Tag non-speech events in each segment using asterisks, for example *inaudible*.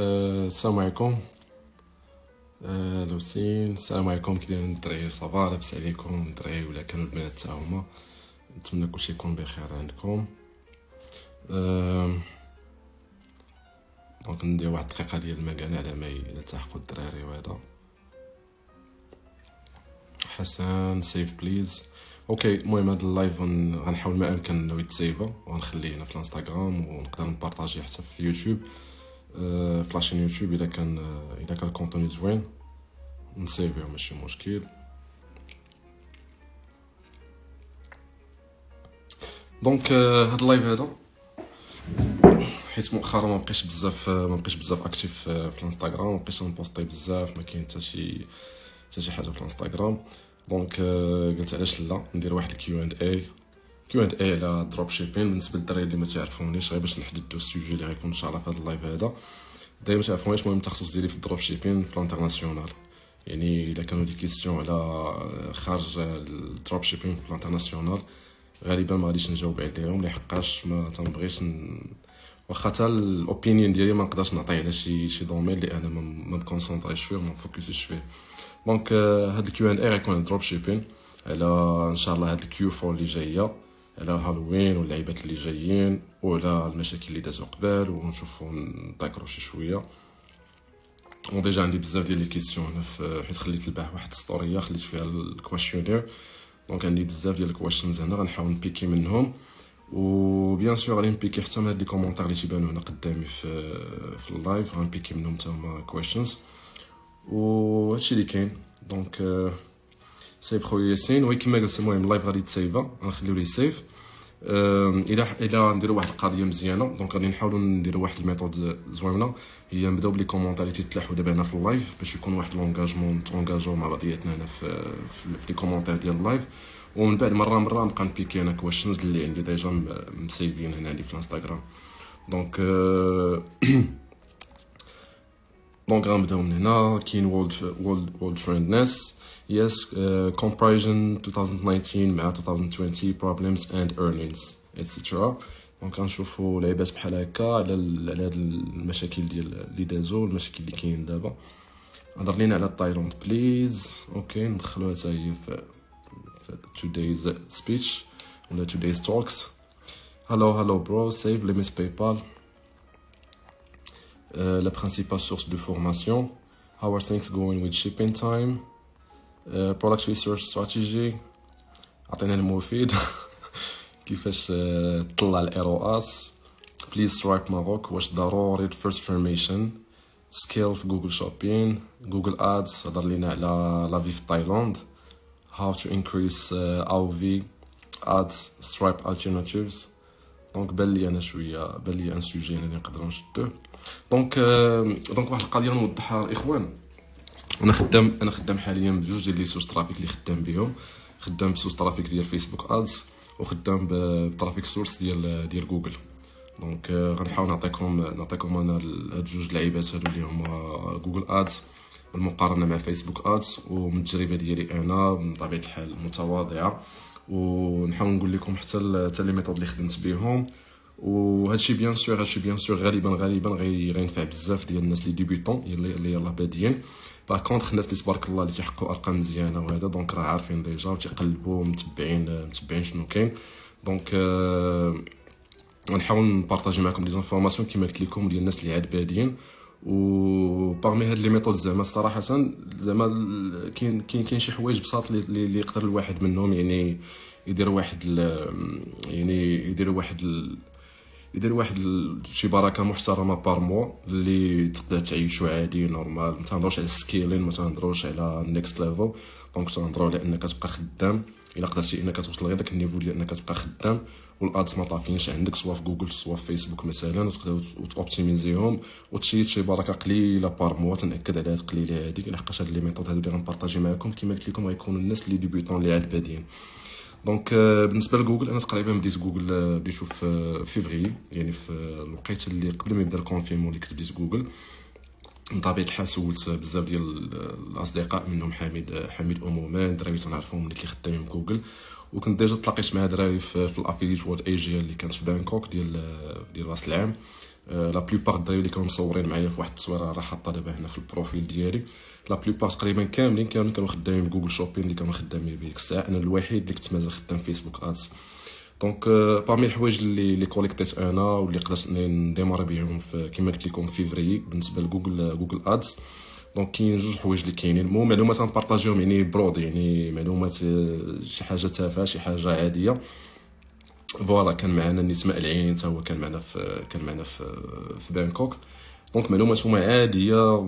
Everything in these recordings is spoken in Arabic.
السلام عليكم لوسين السلام عليكم كي دايرين الدراري صافا لاباس عليكم الدراري ولا كانوا البنات تا هما نتمنى كلشي يكون بخير عندكم دونك ندير واحد الدقيقه ديال المكان على ما يلتحقوا الدراري وهذا حسن سيف بليز اوكي المهم هذا اللايف غنحاول ما امكن انه يتسيفا وغنخليه هنا في الانستغرام ونقدر نبارطاجيه حتى في يوتيوب في لاشين يوتيوب اذا كان اذا كان الكونتوني زوين نسيفيه ماشي مشكل دونك هاد اللايف هذا حيت مؤخرا ما بقيتش بزاف ما بقيتش بزاف اكتيف آه، في الانستغرام ما بقيتش نبوستي بزاف ما كاين حتى شي حتى شي حاجه في الانستغرام دونك آه، قلت علاش لا ندير واحد الكيو اند اي كيو اند اي على دروب شيبين بالنسبه للدراري اللي ما تعرفونيش غير باش نحددوا السوجي اللي غيكون ان شاء الله في هذا اللايف هذا دائما تعرفونيش المهم التخصص ديالي في الدروب شيبين في الانترناسيونال يعني الا كانوا دي كيستيون على خارج الدروب شيبين في الانترناسيونال غالبا ما غاديش نجاوب عليهم لحقاش ما تنبغيش ن... واخا حتى الاوبينيون ديالي ما نقدرش نعطي على شي شي دومين اللي انا ما مكونسونطريش فيه وما فوكسيش فيه دونك آه، هاد الكيو ان اي غيكون دروب شيبين على ان شاء الله هاد الكيو فور اللي جايه على هالوين واللعيبات اللي جايين وعلى المشاكل اللي دازو قبال ونشوفو نذاكرو شي شويه و ديجا عندي بزاف ديال لي كيسيون هنا حيت خليت البارح واحد السطوريه خليت فيها الكواشيونير دونك عندي بزاف ديال الكواشنز هنا غنحاول نبيكي منهم و بيان سور غادي نبيكي حتى من هاد لي كومونتير اللي تيبانو هنا قدامي في euh, في اللايف غنبيكي منهم حتى هما و هادشي اللي كاين دونك سيف خويا ياسين كيما قلت المهم اللايف غادي تسيفا غنخليو ليه سيف الى الى نديرو واحد القضيه مزيانه دونك غادي نحاولوا نديرو واحد الميثود زوينه هي نبداو بلي كومونتير اللي تتلاحوا دابا هنا في اللايف باش يكون واحد لونغاجمون تونغاجو مع بعضياتنا هنا في في لي كومونتير ديال اللايف ومن بعد مره مره نبقى نبيكي انا كويشنز اللي عندي ديجا مسيفين هنا عندي في الانستغرام دونك دونك غنبداو من هنا كاين وولد وولد وولد فريند ناس Yes, uh, comparison 2019 مع 2020 problems and earnings etc. دونك غنشوفوا لعيبات بحال هكا على على هاد المشاكل ديال اللي دازو المشاكل اللي كاين دابا هضر لينا على تايلاند بليز اوكي ندخلوها حتى هي في today's speech ولا today's talks hello hello bro save limits paypal uh, la principale source de formation how are things going with shipping time برودكت ريسيرش ستراتيجي عطينا المفيد كيفاش طلع الايرو اس بليز سترايب ماروك واش ضروري الفيرست فورميشن سكيل في جوجل شوبين جوجل ادز هضر لينا على لافي في تايلاند هاو تو انكريس او في ادز سترايب alternatives دونك بان لي انا شويه بان لي ان سوجي انا اللي نقدر نشدوه دونك دونك واحد القضيه نوضحها الاخوان انا خدام انا خدام حاليا بجوج ديال لي سورس ترافيك اللي خدام بهم خدام بسورس ترافيك ديال فيسبوك ادز وخدام بترافيك سورس ديال ديال جوجل دونك euh, غنحاول نعطيكم نعطيكم انا هاد جوج لعيبات هادو اللي هما جوجل ادز بالمقارنه مع فيسبوك ادز ومن التجربه ديالي انا من طبيعه الحال متواضعه ونحاول نقول لكم حتى حتى لي ميثود اللي خدمت بهم وهادشي بيان سور هادشي بيان سور غالبا غالبا غينفع بزاف ديال الناس لي ديبيتون اللي يلاه باديين باغ كونتخ الناس اللي تبارك الله اللي تيحققوا ارقام مزيانه وهذا دونك راه عارفين ديجا وتيقلبوا متبعين متبعين شنو كاين دونك غنحاول نبارطاجي معكم لي زانفورماسيون كيما قلت لكم ديال الناس اللي عاد بادين و باغمي هاد لي ميثود زعما صراحه زعما كاين كاين كاين شي حوايج بساط اللي يقدر الواحد منهم يعني يدير واحد يعني يدير واحد يدير واحد شي بركه محترمه بار موا اللي تقدر تعيشو عادي نورمال ما تهضروش على السكيلين ما تهضروش على النيكست ليفل دونك تهضروا على انك تبقى خدام الا قدرتي انك توصل غير داك النيفو ديال انك تبقى خدام والادز ما طافينش عندك سوا في جوجل سوا في فيسبوك مثلا وتقدر توبتيميزيهم وتشيد شي بركه قليله بار موا تنأكد على هاد القليله هاديك لحقاش هاد لي ميثود هادو اللي غنبارطاجي معاكم كيما قلت لكم غيكونوا الناس اللي ديبيتون اللي عاد بادين دونك euh, بالنسبه لجوجل انا تقريبا بديت جوجل آه، بديتو آه، في فيفري يعني في آه، الوقيته اللي قبل ما يبدا الكونفينمون اللي كنت بديت جوجل من طبيعه الحال سولت بزاف ديال الاصدقاء منهم حميد حميد امومان دراري تنعرفهم اللي كيخدمين في جوجل وكنت ديجا تلاقيت مع دراري في, الافيليت وورد ايجيا اللي كانت في بانكوك ديال ديال راس العام لا بليبار الدراري اللي كانوا مصورين معايا في واحد التصويره راه حاطه دابا هنا في البروفيل ديالي لا بليبار تقريبا كاملين كانوا كانوا خدامين بجوجل شوبين اللي كانوا خدامين به ديك الساعه انا الوحيد اللي كنت مازال خدام فيسبوك ادز دونك بارمي الحوايج اللي لي كوليكتيت انا واللي قدرت نديماري بهم كما قلت لكم فيفري بالنسبه لجوجل جوجل ادز دونك كاين جوج حوايج اللي كاينين المهم معلومات غنبارطاجيهم يعني برود يعني معلومات شي حاجه تافهه شي حاجه عاديه فوالا كان معنا نسماء العين حتى هو كان معنا في كان معنا في, في بانكوك دونك معلومات هما عاديه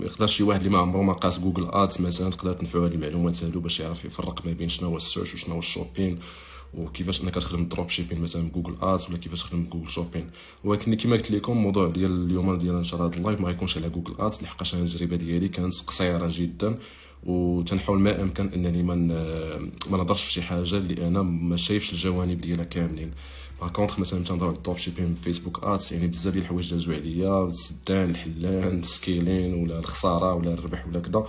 يقدر شي واحد اللي ما عمره ما قاس جوجل ادز مثلا تقدر تنفعو هاد المعلومات هادو باش يعرف يفرق ما بين شنو هو السيرش وشنو هو الشوبين وكيفاش انك كتخدم الدروب شيبين مثلا بجوجل ادز ولا كيفاش تخدم جوجل شوبين ولكن كما قلت لكم الموضوع ديال اليوم ديال ان شاء الله اللايف ما يكونش على جوجل ادز لحقاش انا التجربه ديالي كانت قصيره جدا وتنحاول ما امكن انني ما ما نهضرش فشي حاجه اللي انا ما شايفش الجوانب ديالها كاملين باغ كونطخ مثلا تنهضر على الدروب شيبين في فيسبوك ادس يعني بزاف ديال الحوايج دازو عليا السدان الحلان السكيلين ولا الخساره ولا الربح ولا كذا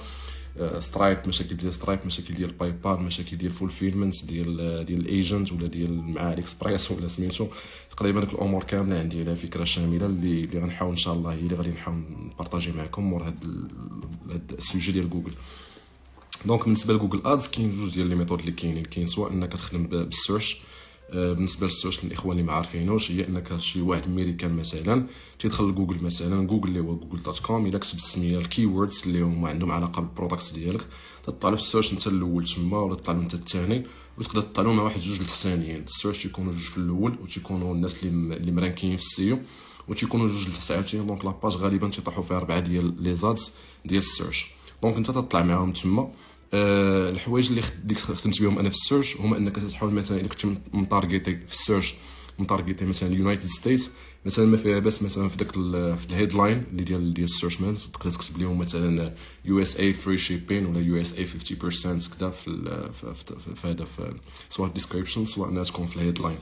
سترايب آه، مشاكل ديال سترايب مشاكل ديال باي بال مشاكل ديال فولفيلمنت ديال ديال الايجنت ولا ديال مع الاكسبريس *laughs* ولا سميتو تقريبا ديك الامور كامله عندي على فكره شامله اللي اللي غنحاول ان شاء الله هي اللي غادي نحاول نبارطاجي معكم مور هاد السوجي ديال جوجل دونك بالنسبه لجوجل ادز كاين جوج ديال لي ميثود اللي كاينين كاين سواء انك تخدم بالسيرش آه، بالنسبه للسيرش الاخوان اللي ما عارفينوش هي انك شي واحد امريكان مثلا تيدخل لجوجل مثلا جوجل اللي هو جوجل دوت كوم الا كتب السميه الكي اللي هما عندهم علاقه بالبرودكتس ديالك تطلع في السيرش انت الاول تما ولا تطلع انت الثاني وتقدر تطلع مع واحد جوج التحتانيين السيرش يكونوا جوج في الاول وتيكونوا الناس اللي اللي مرانكين في السيو وتيكونوا جوج لتحت عاوتاني دونك لاباج غالبا تيطيحوا فيها اربعه ديال لي زادز ديال السيرش دونك انت تطلع معاهم تما آه، الحوايج اللي خدمت بهم انا في السيرش هما انك تحاول مثلا اذا كنت مطارغيتي في السيرش مطارغيتي مثلا اليونايتد ستيتس مثلا ما فيها باس مثلا في داك في الهيدلاين اللي ديال ديال السيرش مانز تقدر تكتب لهم مثلا يو اس اي فري شيبين ولا يو اس اي 50% كذا في هذا سواء الديسكريبشن سواء تكون في الهيدلاين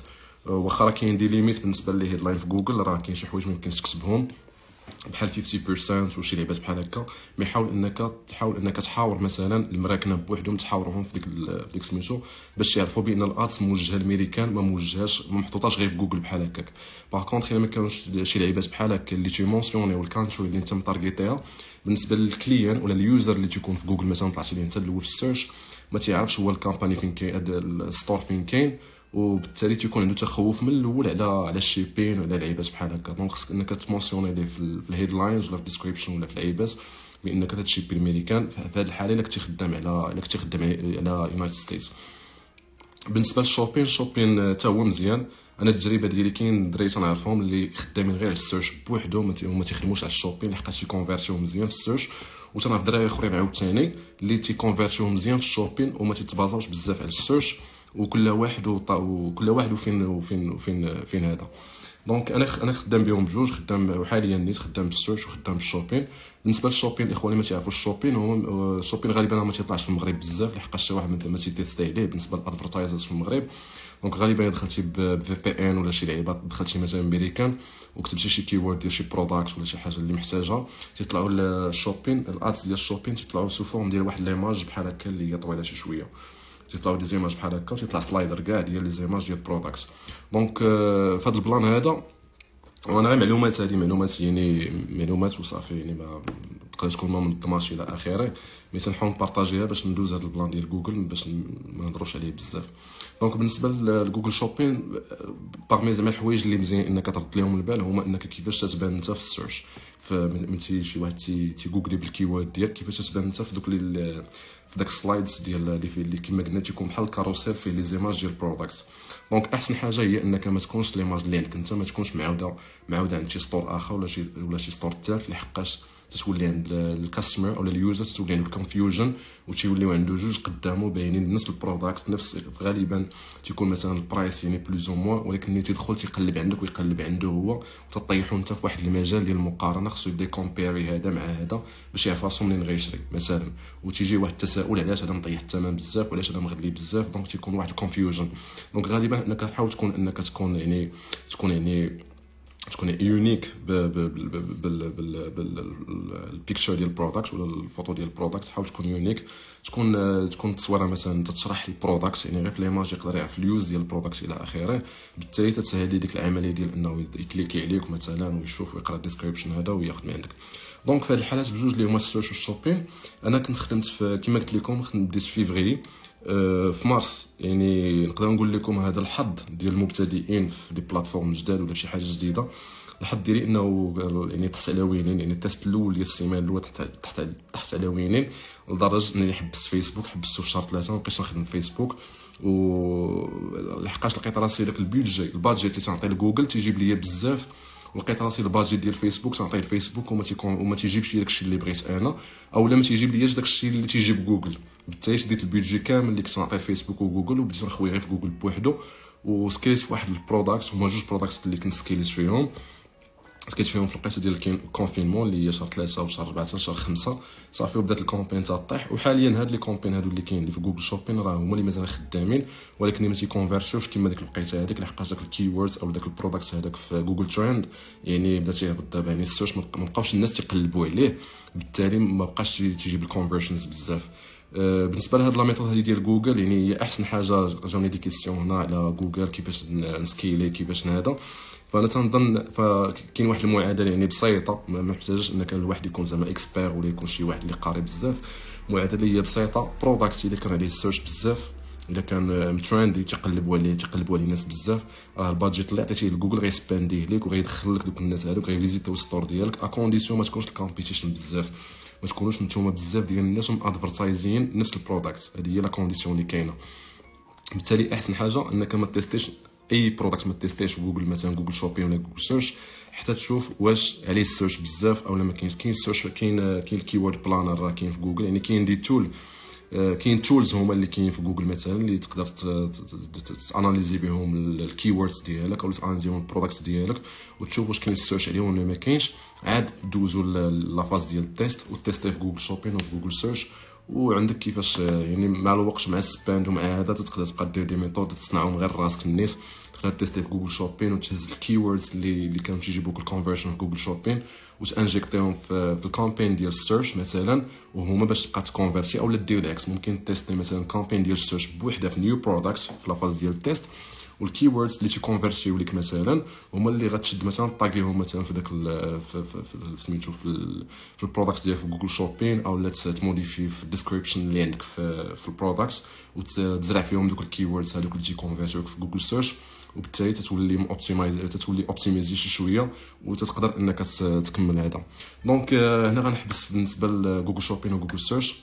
آه، واخا راه كاين دي ليميت بالنسبه للهيدلاين في جوجل راه كاين شي حوايج ما يمكنش تكتبهم بحال 50% وشي لعبات بحال هكا مي حاول انك تحاول انك تحاور مثلا المراكنه بوحدهم تحاورهم في ديك في ديك سميتو باش يعرفوا بان الاتس موجهه للميريكان ما موجهاش ما محطوطاش غير في جوجل بحال هكاك باغ كونتخ الا ما كانوش شي لعبات بحال هكا اللي تي مونسيوني والكانتري اللي انت متارجيتيها بالنسبه للكليان ولا اليوزر اللي تيكون في جوجل مثلا طلعتي ليه انت الاول في السيرش ما تيعرفش هو الكامباني فين كاين الستور فين كاين وبالتالي تيكون عنده تخوف من الاول على على الشيبين وعلى لعيبات بحال هكا دونك خصك انك تمونسيوني ليه في الهيدلاينز ولا في الديسكريبشن ولا في اللعيبات بانك هذا الامريكان في هذه الحاله الا كنتي خدام على الا كنتي خدام على يونايتد ستيتس بالنسبه للشوبين شوبين حتى آه، هو مزيان انا التجربه ديالي كاين دراري تنعرفهم اللي خدامين غير على السيرش بوحدهم هما تيخدموش على الشوبين لحقاش تيكونفيرتيو مزيان في السيرش وتنعرف دراري اخرين عاوتاني اللي تيكونفيرتيو مزيان في الشوبين وما تيتبازاوش بزاف على السيرش وكل واحد وكل واحد وفين وفين وفين فين هذا دونك انا انا خدام بهم بجوج خدام حاليا نيت خدام بالسيرش وخدام بالشوبين بالنسبه للشوبين الاخوان اللي ما تيعرفوش الشوبين هو الشوبين غالبا ما تيطلعش في المغرب بزاف لحقاش شي واحد ما تيتيستي عليه بالنسبه للادفرتايزرز في المغرب دونك غالبا دخلتي بفي بي ان ولا شي لعيبه دخلتي مثلا امريكان وكتبتي شي كيورد ديال شي بروداكت ولا شي حاجه اللي محتاجها تيطلعوا الشوبين الادز ديال الشوبين تيطلعوا سو فورم ديال واحد ليماج بحال هكا اللي هي طويله شي شويه تيطلعوا دي زيماج بحال هكا تيطلع سلايدر كاع ديال لي زيماج ديال بروداكت دونك في هذا البلان هذا وانا غير معلومات هذه معلومات يعني معلومات وصافي يعني ما تقدر تكون ما منظماش الى اخره مي تنحاول نبارطاجيها باش ندوز هذا البلان ديال جوجل باش ما نهضروش عليه بزاف دونك بالنسبه لجوجل شوبين باغمي زعما الحوايج اللي مزيان انك ترد لهم البال هما انك كيفاش تتبان انت في السيرش فملي شي واحد تيجوجلي بالكيوورد ديالك كيفاش تتبان انت في دوك في داك السلايدز ديال اللي في اللي كما قلنا تيكون بحال الكاروسيل فيه لي زيماج ديال البروداكت دونك احسن حاجه هي انك ما تكونش ليماج اللي عندك انت ما تكونش معاوده معاوده عند شي سطور اخر ولا شي ولا شي سطور ثالث لحقاش تتولي عند الكاستمر او اليوزر تتولي عنده الكونفيوجن وتيوليو عنده جوج قدامه باينين نفس البروداكت نفس غالبا تيكون مثلا البرايس يعني بلوز او موا ولكن ملي تيدخل تيقلب عندك ويقلب عنده هو وتطيحو انت في واحد المجال ديال المقارنه خصو يبدا كومبيري هذا مع هذا باش يعرف راسو منين غيشري مثلا وتيجي واحد التساؤل علاش هذا مطيح الثمن بزاف وعلاش هذا مغلي بزاف دونك تيكون واحد الكونفيوجن دونك غالبا انك حاول تكون انك تكون يعني تكون يعني تكون يونيك بالبيكتشر ديال البرودكت ولا الفوتو ديال البرودكت حاول تكون يونيك تكون تكون التصويره مثلا تشرح البرودكت يعني غير في ليماج يقدر يعرف اليوز ديال البرودكت الى اخره بالتالي تسهل لي ديك العمليه ديال انه يكليكي عليك مثلا ويشوف ويقرا الديسكريبشن هذا وياخذ من عندك دونك في هذه الحالات بجوج اللي هما السوشيال شوبين انا كنت خدمت في كما قلت لكم خدمت بديت في فيفري آه، في مارس يعني نقدر نقول لكم هذا الحظ ديال المبتدئين في دي بلاتفورم جداد ولا شي حاجه جديده الحظ ديالي انه يعني تحت وينين يعني التست الاول ديال السيمانه الاولى تحت تحت تحت وينين لدرجه انني حبست فيسبوك حبسته في شهر ثلاثه مابقيتش نخدم فيسبوك و لحقاش لقيت راسي داك البيدجي البادجيت اللي تنعطي لجوجل تيجيب ليا بزاف ولقيت راسي الباجي ديال فيسبوك تنعطي الفيسبوك وما تيكون وما تيجيبش لي داكشي اللي بغيت انا اولا ما تيجيب لياش داكشي اللي تيجيب جوجل بالتالي شديت البيدجي كامل اللي كنت نعطي فيسبوك وجوجل وبديت نخوي غير في جوجل بوحدو وسكيليت في واحد البروداكت هما جوج بروداكت اللي كنت سكيليت فيهم لقيت فيهم في القصه ديال الكونفينمون اللي هي شهر 3 وشهر 4 شهر 5 صافي وبدات الكومبين تطيح وحاليا هاد لي كومبين هادو اللي كاين اللي في جوجل شوبين راه هما اللي مازال خدامين ولكن ما تيكونفيرشيوش كيما ديك الوقيته هذيك لحقاش داك الكيوردز او داك البرودكت هذاك في جوجل تريند يعني بدا تيهبط دابا يعني السوش ما بقاوش الناس تيقلبوا عليه بالتالي ما بقاش تيجيب الكونفيرشنز بزاف أه، بالنسبه لهاد لا ميثود هادي ديال جوجل يعني هي احسن حاجه جاوني دي كيسيون هنا على جوجل كيفاش نسكيلي كيفاش هذا فانا تنظن فكاين واحد المعادله يعني بسيطه ما محتاجش انك الواحد يكون زعما اكسبير ولا يكون شي واحد اللي قاري بزاف المعادله هي بسيطه بروداكت اذا كان عليه سيرش بزاف اذا كان تريندي آه، تيقلبوا عليه تيقلبوا عليه الناس بزاف راه البادجيت اللي عطيتيه لجوجل غيسبانديه ليك وغيدخل لك دوك الناس هذوك غيفيزيتاو السطور ديالك اكونديسيون ما تكونش الكومبيتيشن بزاف ما تكونوش نتوما بزاف ديال الناس ادفرتايزين نفس البرودكت هذه هي لا كونديسيون اللي كاينه بالتالي احسن حاجه انك ما تيستيش اي برودكت ما تيستيش في جوجل مثلا جوجل شوبين ولا جوجل سيرش حتى تشوف واش عليه السيرش بزاف اولا ما كاينش كاين السيرش كاين كاين الكيورد بلانر راه كاين في جوجل يعني كاين دي تول آه، كاين تولز هما اللي كاين في جوجل مثلا اللي تقدر تاناليزي بهم الكيوردز ديالك او تاناليزيهم البرودكتس ديالك وتشوف واش كاين السيرش عليهم ولا ما كاينش عاد دوزو لافاز ديال التيست وتيستي في جوجل شوبين وفي جوجل سيرش وعندك كيفاش آه، يعني مع الوقت مع السباند ومع هذا تقدر تبقى دير دي ميثود تصنعهم غير راسك الناس تقدر تيستي في جوجل شوبين وتهز الكيوردز اللي اللي كانوا تيجيبوك الكونفرجن في جوجل شوبين وتانجيكتيهم في, في الكامبين ديال السيرش مثلا وهما باش تبقى تكونفيرتي او لا دير العكس ممكن تيستي مثلا الكامبين ديال السيرش بوحده في نيو برودكت في لافاز ديال التيست والكي ووردز اللي تيكونفيرتيو لك مثلا هما اللي غتشد مثلا طاغيهم مثلا في داك سميتو في, في البرودكتس ديالك في جوجل شوبين او لا تموديفي في الديسكريبشن اللي عندك في, في البرودكتس وتزرع فيهم دوك الكي ووردز هذوك اللي تيكونفيرتيو في جوجل سيرش وبالتالي تتولي اوبتمايز تتولي اوبتيمايزي شي شويه وتتقدر انك تكمل هذا دونك آه، هنا غنحبس بالنسبه لجوجل شوبين وجوجل سيرش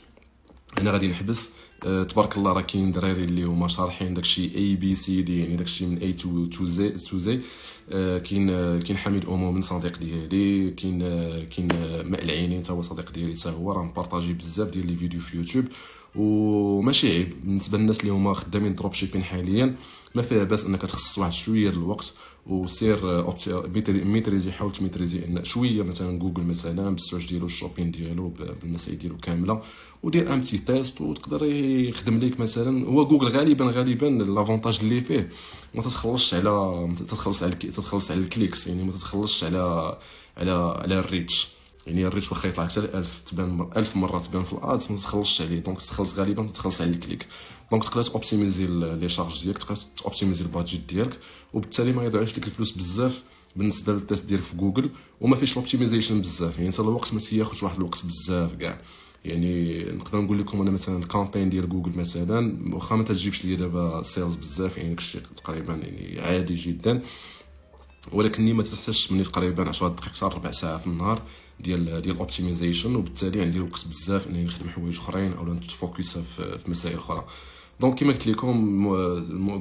هنا غادي نحبس أه، تبارك الله راه كاين دراري اللي هما شارحين داكشي اي بي سي دي يعني داكشي من اي تو تو زي تو زي كاين كاين حميد امو من صديق ديالي كاين كاين ماء العينين حتى هو صديق ديالي حتى هو راه مبارطاجي بزاف ديال لي فيديو في يوتيوب وماشي عيب بالنسبه للناس اللي هما خدامين دروب شيبين حاليا ما فيها باس انك تخصص واحد شويه الوقت وسير ميتريزي حاول تميتريزي ان شويه مثلا جوجل مثلا بالسيرش ديالو الشوبين ديالو بالمسائل ديالو كامله ودير ان بتي تيست وتقدر يخدم لك مثلا هو جوجل غالبا غالبا لافونتاج اللي فيه ما تتخلصش على تتخلص على تتخلص على الكليكس يعني ما تتخلصش على على على الريتش يعني الريتش واخا يطلع حتى 1000 تبان 1000 مره تبان في الادز ما تتخلصش عليه دونك تتخلص غالبا تتخلص على الكليك دونك تقدر توبتيميزي لي شارج ديالك تقدر توبتيميزي البادجيت ديالك وبالتالي ما يضيعوش لك الفلوس بزاف بالنسبه للتست ديالك في جوجل وما فيهش الاوبتيمايزيشن بزاف يعني حتى الوقت ما تياخذش واحد الوقت بزاف كاع يعني نقدر نقول لكم انا مثلا الكامبين ديال جوجل مثلا واخا ما تجيبش ليا دابا سيلز بزاف يعني كشي تقريبا يعني عادي جدا ولكن ما تحتاجش مني تقريبا 10 دقائق حتى ربع ساعه في النهار ديال ديال الاوبتيمايزيشن وبالتالي عندي وقت بزاف انني يعني نخدم حوايج اخرين او نتفوكس في مسائل اخرى دونك كيما قلت لكم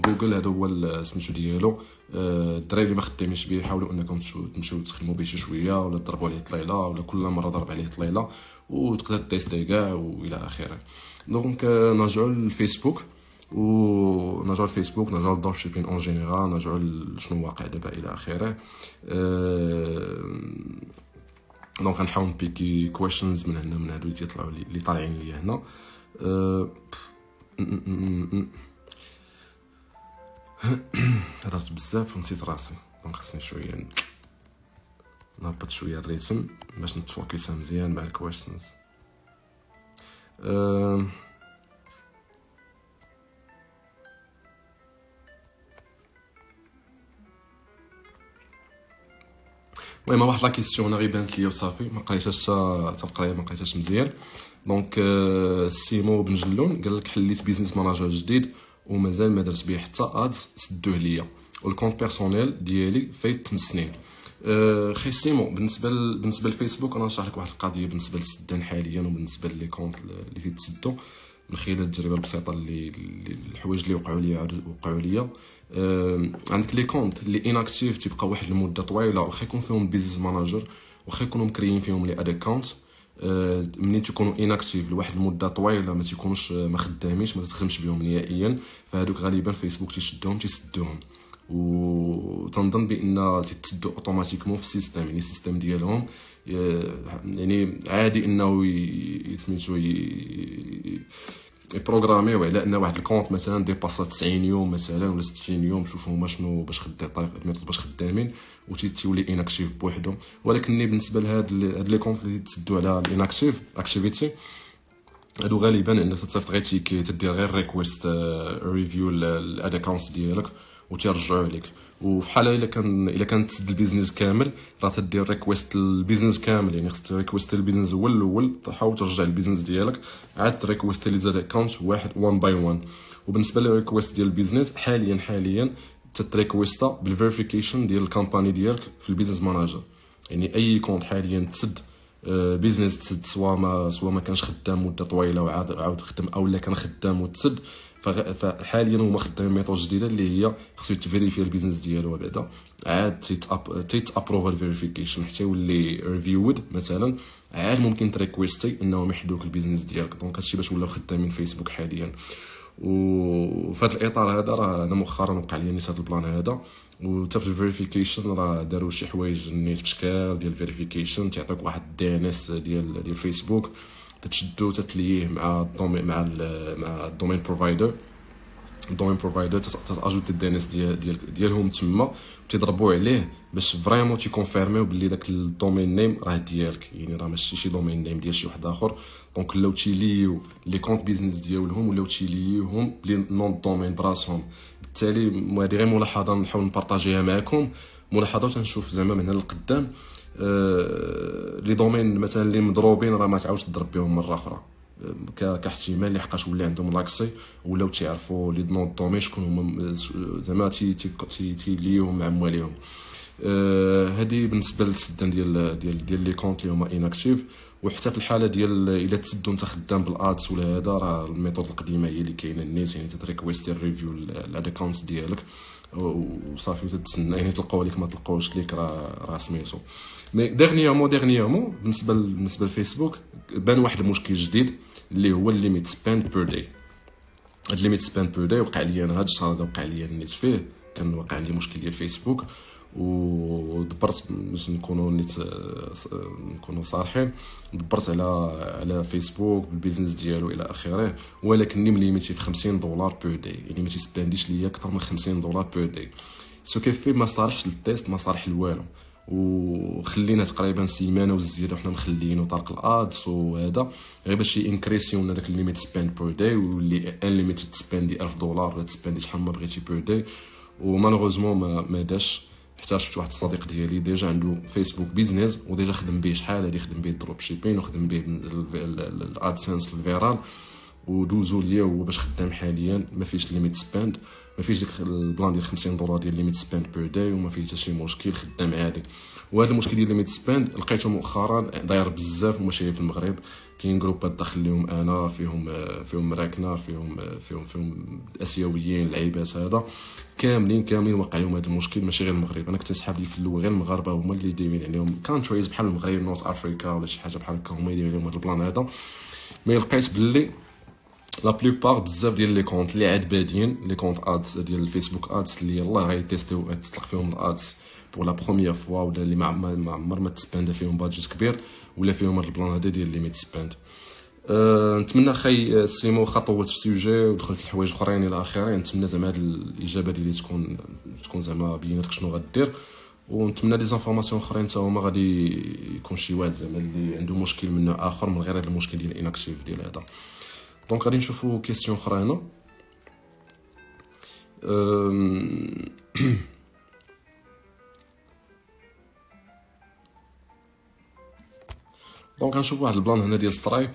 جوجل هذا هو سميتو ديالو آه، الدراري اللي ما خدامينش به حاولوا انكم تمشيو تخدموا به شي شويه ولا تضربوا عليه طليله ولا كل مره ضرب عليه طليله وتقدر تيستي كاع والى اخره دونك آه، نرجعوا للفيسبوك و نرجعو للفيسبوك نرجعوا للدروب شيبين اون جينيرال نرجعوا لشنو واقع دابا الى اخره آه، دونك غنحاول نبيكي كويشنز من هنا من هادو اللي لي طالعين ليا هنا أه *clears throat* هضرت بزاف ونسيت راسي دونك خصني شويه نهبط شويه الريتم باش نتفوكسا مزيان مع الكويشنز المهم واحد لا كيسيون غير بانت ليا وصافي ما قريتهاش حتى القرايه ما قريتهاش مزيان دونك آه، سيمو بن جلون قال لك حليت بيزنس ماناجر جديد ومازال ما درت بيه حتى ادز سدوه ليا والكونت بيرسونيل ديالي فايت 8 سنين آه، خي سيمو بالنسبه بالنسبه للفيسبوك انا نشرح لك واحد القضيه بالنسبه للسدان حاليا وبالنسبه لي كونت اللي تيتسدوا من خلال التجربه البسيطه اللي الحوايج اللي وقعوا لي وقعوا لي آه، عندك لي كونت اللي اناكتيف تيبقى واحد المده طويله واخا يكون فيهم بيزنس ماناجر واخا يكونوا مكريين فيهم لي اد اكونت آه، منين تيكونوا اناكتيف لواحد المده طويله ما تيكونوش آه، ما خداميش ما تتخدمش بهم نهائيا فهذوك غالبا فيسبوك تيشدهم تيسدوهم و تنظن بان تتسدو اوتوماتيكمون في السيستم يعني السيستم ديالهم آه، يعني عادي انه سميتو يبروغراميو على ان واحد الكونت مثلا ديباسا 90 يوم مثلا ولا 60 يوم شوفوا هما شنو باش خدام طريقه باش خدامين وتيولي اناكتيف بوحدو ولكن بالنسبه لهاد لي كونت اللي تسدو على الاناكتيف اكتيفيتي هادو غالبا انك تصيفط غير تيكي تدير غير ريكويست ريفيو اكونت ديالك وتيرجعوا لك وفي حاله الا كان الا كان تسد البيزنس كامل راه تدير ريكويست البيزنس كامل يعني خصك ريكويست البيزنس هو الاول تحاول ترجع البيزنس ديالك عاد ريكويست لي زاد اكونت واحد وان باي وان وبالنسبه للريكويست ديال البيزنس حاليا حاليا ويستا بالفيريفيكيشن ديال الكامباني ديالك في البيزنس مانجر يعني اي كونت حاليا تسد بيزنس آه، تسد سواء ما سواء ما كانش خدام مده طويله وعاود خدم او لا كان خدام وتسد فحاليا هما خدامين ميثود جديده اللي هي خصو تفيريفي البيزنس ديالو بعدا عاد تيت تيت ابروف الفيريفيكيشن حتى يولي ريفيود مثلا عاد ممكن تريكويستي انهم يحدوك البيزنس ديالك دونك هادشي باش ولاو خدامين فيسبوك حاليا وفي هذا الاطار هذا راه انا مؤخرا وقع لي نيت هذا البلان هذا وحتى في الفيريفيكيشن راه داروا شي حوايج نيت في ديال الفيريفيكيشن تعطيك واحد الدي ان اس ديال ديال فيسبوك تتشدو تتليه مع الدومين مع مع الدومين بروفايدر الدومين بروفايدر تاجوت الدي ان اس ديال ديال ديالهم تما تيضربوا عليه باش فريمون تيكونفيرميو بلي داك الدومين نيم راه ديالك يعني راه ماشي شي دومين نيم ديال شي واحد اخر دونك تي تيليو لي كونت بيزنس ديالهم ولاو تيليوهم بلي نون دومين براسهم بالتالي هذه غير ملاحظه نحاول نبارطاجيها معكم ملاحظه تنشوف زعما من هنا للقدام آه، لي دومين مثلا اللي مضروبين راه ما تعاودش تضرب بهم مره اخرى كاحتمال لحقاش ولا عندهم لاكسي ولاو تيعرفوا لي دون دومي شكون هما زعما تيليوهم مع مواليهم هذه آه، بالنسبه للسدان ديال ديال ديال لي كونت اللي هما اناكتيف وحتى في الحاله ديال الا تسدو انت خدام بالادس ولا هذا راه الميثود القديمه هي اللي كاينه النيت يعني ويستير ريفيو الاكونت ديالك وصافي وتتسنى يعني تلقاو عليك ما تلقاوش ليك راه راه سميتو مي ديغنيامون ديغنيامون بالنسبه بالنسبه لفيسبوك بان واحد المشكل جديد اللي هو الليميت سبان بير داي هاد الليميت سبان بير داي وقع لي انا هاد الشهر هذا وقع لي نيت فيه كان وقع لي مشكل ديال فيسبوك ودبرت باش نكونوا نيت نكونوا صالحين دبرت على على فيسبوك بالبيزنس ديالو الى اخره ولكن ملي ميتي في 50 دولار بير داي يعني ما تيسبانديش ليا اكثر من 50 دولار بير داي سو كيف ما صالحش للتيست ما صالح لوالو وخلينا تقريبا سيمانه وزياده وحنا مخليين طرق الادس وهذا غير باش انكريسيون داك الليميت سبيند بير داي واللي ان ليميت سبيند 1000 دولار ولا تسباندي شحال ما بغيتي بير داي ومالوغوزمون ما, ما داش حتى شفت واحد الصديق ديالي ديجا عنده فيسبوك بيزنس وديجا خدم به شحال هادي خدم به الدروب شيبين وخدم به الادسنس الفيرال ودوزو ليا هو باش خدام حاليا ما فيش ليميت سبيند ما فيش ديك البلان ديال 50 دولار ديال ليميت سباند بير داي وما فيه حتى شي مشكل خدام عادي وهذا المشكل ديال ليميت سباند لقيته مؤخرا داير بزاف وماشي في المغرب كاين جروبات داخل لهم انا فيهم فيهم مراكنا فيهم فيهم فيهم اسيويين لعيبات هذا كاملين كاملين وقع لهم هذا المشكل ماشي غير المغرب انا كنت نسحب لي في الاول غير المغاربه هما اللي دايرين عليهم كانتريز بحال المغرب نورث افريكا ولا شي حاجه بحال هكا هما اللي دايرين عليهم هذا البلان هذا ما لقيت باللي لا بلوبار بزاف ديال لي كونت اللي عاد بادين لي كونت ادس ديال الفيسبوك ادس اللي يلاه غيتيستيو تطلق فيهم الادس بور لا بروميير فوا ولا اللي ما عمر ما تسباند فيهم بادجيت كبير ولا فيهم هاد البلان هذا ديال ليميت سباند أه نتمنى خي سيمو خا طولت في السوجي ودخلت لحوايج اخرين الى اخره نتمنى زعما هاد الاجابه ديالي تكون تكون زعما بيناتك شنو غدير ونتمنى لي زانفورماسيون اخرين حتى هما غادي يكون شي واحد زعما اللي عنده مشكل من اخر من غير هاد المشكل ديال الاناكتيف ديال هذا دونك غادي نشوفوا كيستيون اخرى هنا دونك غنشوف واحد البلان هنا ديال سترايب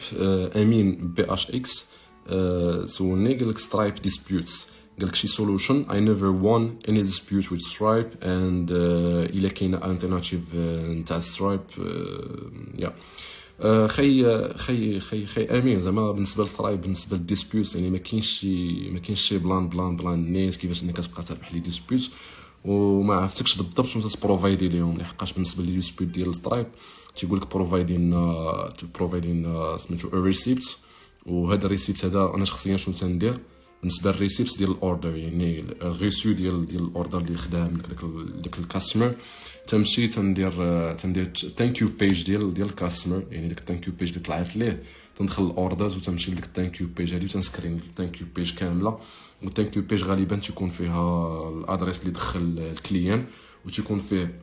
امين بي اش اكس سولني قال لك سترايب ديسبيوتس قال لك شي سولوشن اي نيفر وون اني ديسبيوت ويز سترايب اند الا كاينه الترناتيف نتاع سترايب يا yeah. آه، خي خي خي خي امين زعما بالنسبه للسترايب بالنسبه للديسبيوت يعني ما كاينش شي ما كاينش شي بلان بلان بلان نيت كيفاش انك كتبقى تربح لي ديسبيوت وما عرفتكش بالضبط شنو تبروفايدي ليهم لحقاش يعني بالنسبه لي ديال السترايب تيقول لك بروفايدي لنا بروفايدي لنا سميتو ريسيبت وهذا الريسيبت هذا انا شخصيا شنو تندير بالنسبه للريسيبس ديال الاوردر يعني الريسو ديال ديال الاوردر اللي خدام داك داك الكاستمر تمشي تندير تندير ثانك يو بيج ديال ديال الكاستمر يعني داك الثانك يو بيج اللي طلعت ليه تندخل الاوردرز وتمشي لديك الثانك يو بيج هذه وتنسكرين الثانك يو بيج كامله والثانك يو بيج غالبا تيكون فيها الادريس اللي دخل الكليان وتيكون فيه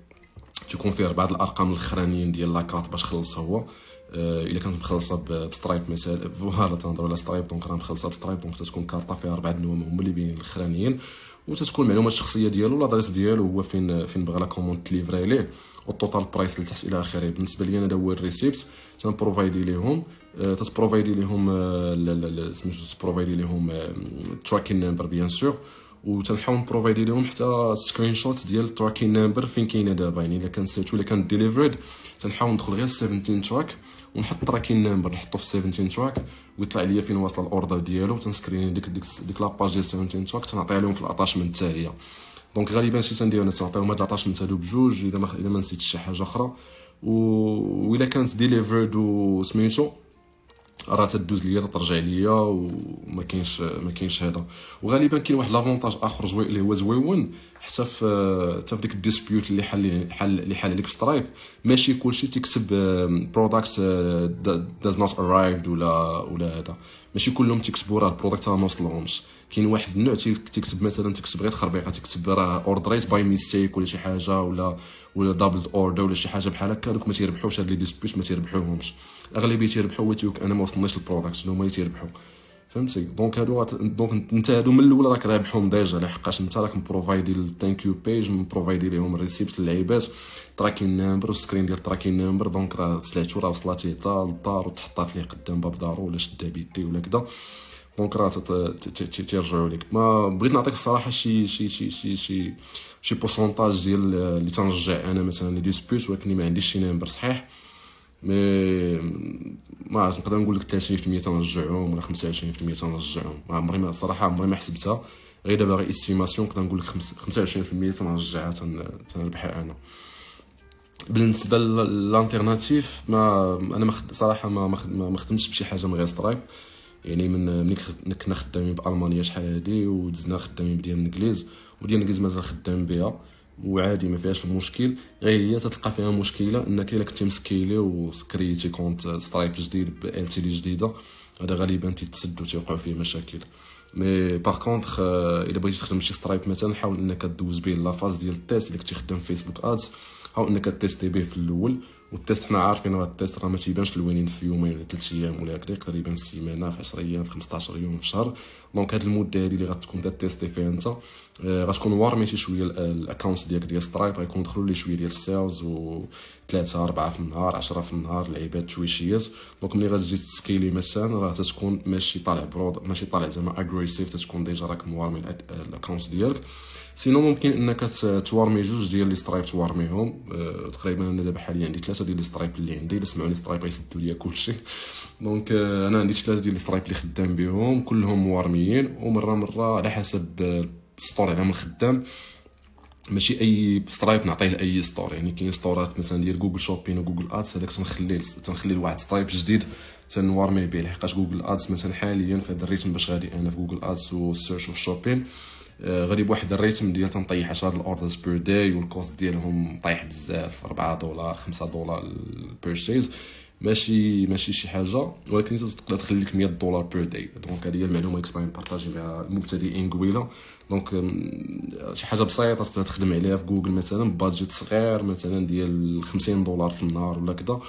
تيكون فيه بعض الارقام الاخرانيين ديال لاكارت باش خلص هو آه، الا كانت مخلصه بسترايب مثلا فوالا تنهضروا على سترايب دونك راه مخلصه بسترايب دونك تتكون كارطه فيها اربعه النوم هما اللي بين الاخرانيين وتتكون المعلومات الشخصيه ديالو لادريس ديالو هو فين فين بغى لا كوموند تليفري ليه والتوتال برايس اللي تحت الى اخره بالنسبه لي انا هو الريسيبت تنبروفايدي ليهم آه، تتبروفايدي ليهم آه، سميتو تبروفايدي ليهم التراكين نمبر بيان سور وتنحاول نبروفايدي ليهم حتى سكرين شوت ديال التراكين نمبر فين كاينه دابا يعني الا كان سيرتو الا كان ديليفريد تنحاول ندخل غير 17 تراك ونحط تراكين نمبر نحطو في 17 تراك ويطلع ليا فين واصله الاوردر ديالو تنسكريني ديك ديك ديك لاباج ديال 17 تراك تنعطيها لهم في الاطاش من التاليه دونك غالبا شي تندير انا تنعطيهم هاد من هادو بجوج الا ما ما نسيت شي حاجه اخرى و الا كانت ديليفرد وسميتو راه تدوز ليا ترجع ليا وما كاينش ما كاينش هذا وغالبا كاين واحد لافونتاج اخر زوي اللي هو زويون حتى في حتى في ديك الديسبيوت اللي حل حل اللي حل لك في سترايب ماشي كلشي تكتب بروداكت داز نوت ارايفد ولا ولا هذا ماشي كلهم تكتبوا راه البروداكت ما وصلهمش كاين واحد النوع تكتب مثلا تكتب غير تخربيقه تكتب راه اوردريت باي ميستيك ولا شي حاجه ولا ولا دابل اوردر ولا شي حاجه بحال هكا دوك ما تيربحوش هاد لي ديسبيوت ما تيربحوهمش الاغلبيه تيربحوا هو تيوك انا ما وصلناش للبروداكت هما تيربحوا فهمتي دونك هادو دونك انت هادو من الاول راك رابحهم ديجا لحقاش انت راك مبروفايدي الثانك يو بيج مبروفايدي ليهم ريسيبت للعيبات تراكين نمبر والسكرين ديال تراكين نمبر دونك راه سلعتو راه وصلاتي حتى للدار وتحطات ليه قدام باب دارو ولا شدها بيدي ولا كدا دونك راه تيرجعوا لك ما بغيت نعطيك الصراحه شي شي شي شي شي شي بورسونتاج ديال اللي تنرجع انا مثلا لي ديسبيوت ولكن ما عنديش شي نمبر صحيح مي ما عرفت نقدر نقول لك 30% تنرجعهم ولا 25% تنرجعهم عمري ما الصراحه عمري ما حسبتها غير دابا غير استيماسيون نقدر نقول لك 25% تنرجعها تنربحها انا بالنسبه للانترناتيف ما انا صراحه ما ما خدمتش بشي حاجه من غير سترايب يعني من ملي كنا خدامين بالمانيا شحال هادي ودزنا خدامين بديال الانجليز وديال الانجليز مازال خدام بها وعادي ما فيهاش المشكل غير هي تتلقى فيها مشكله انك الا كنتي مسكيلي وسكريتي كونت سترايب جديد ب تي جديده هذا غالبا تيتسد وتوقع فيه مشاكل مي باغ آه، كونطخ الا بغيتي تخدم شي سترايب مثلا حاول انك دوز به لافاز ديال التيست اللي كنتي خدام فيسبوك ادز حاول انك تيستي به في الاول والتيست حنا عارفين راه التيست راه ما تيبانش لوينين في يومين ولا ثلاث ايام ولا هكذا يقدر يبان في سيمانه في 10 ايام في 15 يوم في شهر دونك هاد المده هادي اللي غتكون تيستي فيها انت غتكون وارمي شي شويه الاكونت ديالك ديال سترايب غيكون دخلوا لي شويه ديال السيلز و 3 4 في النهار 10 في النهار العيبات تويشيات دونك ملي غتجي تسكيلي مثلا راه تتكون ماشي طالع برود ماشي طالع زعما اغريسيف تتكون ديجا راك موارمي الاكونت ديالك سينو ممكن انك توارمي جوج ديال لي سترايب توارميهم أه تقريبا انا دابا حاليا عندي ثلاثه ديال لي سترايب اللي عندي الا سمعوني سترايب غيسدوا ليا كلشي دونك انا عندي ثلاثه ديال لي سترايب اللي خدام بهم كلهم موارميين ومره مره على حسب سطور عليهم الخدام ماشي اي سترايب نعطيه لاي ستور يعني كاين ستورات مثلا ديال جوجل شوبين وجوجل ادس هذاك تنخليه تنخليه لواحد سترايب جديد تنوارمي به لحقاش جوجل ادس مثلا حاليا في هذا الريتم باش غادي انا في جوجل ادس والسيرش وفي شوبين غادي بواحد الريتم ديال تنطيح 10 الاوردرز بير داي والكوست ديالهم طايح بزاف 4 دولار 5 دولار بير ماشي ماشي شي حاجه ولكن انت تقدر تخليك 100 دولار بير داي دونك هذه هي المعلومه اللي كنت باغي نبارطاجي مع المبتدئين قويله دونك euh, شي حاجه بسيطه تقدر تخدم عليها في جوجل مثلا بادجيت صغير مثلا ديال 50 دولار في النهار ولا كذا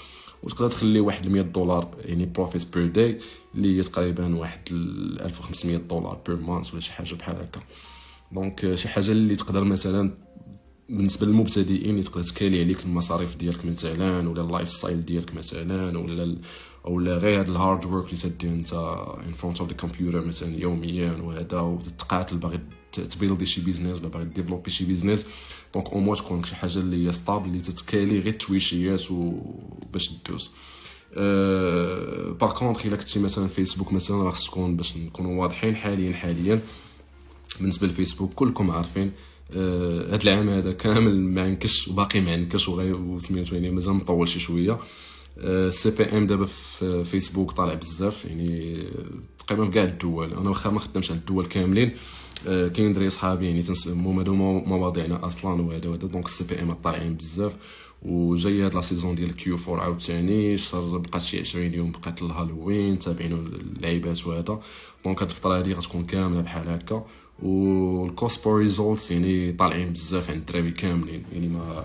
وتقدر تخلي واحد 100 دولار يعني بروفيت بير داي اللي هي تقريبا واحد 1500 دولار بير مانس ولا شي حاجه بحال هكا دونك شي حاجه اللي تقدر مثلا بالنسبه للمبتدئين تقدر تكالي عليك المصاريف ديالك مثلا ولا اللايف ستايل ديالك مثلا ولا ولا غير هاد الهارد ورك اللي تدير انت ان فرونت اوف كمبيوتر مثلا يوميا وهذا وتتقاتل باغي تبيلدي شي بيزنس ولا باغي ديفلوبي شي بيزنس دونك او موا تكون شي حاجه اللي هي ستابل اللي تتكالي غير التويشيات باش دوز باغ كونطخ الا كنتي مثلا فيسبوك مثلا راه خص تكون باش نكونوا واضحين حاليا حاليا بالنسبه للفيسبوك كلكم عارفين آه، هاد العام هذا كامل معنكش وباقي معنكش وسميتو يعني مازال مطول شي شويه السي بي ام دابا في فيسبوك طالع بزاف يعني آه، تقريبا في كاع الدول انا واخا ما خدامش على الدول كاملين آه، كاين دري صحابي يعني تنسمو هادو مواضيعنا اصلا وهذا وهذا دونك السي بي ام طالعين بزاف وجاي هاد لا سيزون ديال كيو فور عاوتاني شهر بقات شي 20 يوم بقات الهالوين تابعين اللعيبات وهذا دونك هاد الفتره هادي غتكون كامله بحال هكا والكوست بار ريزولتس يعني طالعين بزاف عند الدراري كاملين يعني ما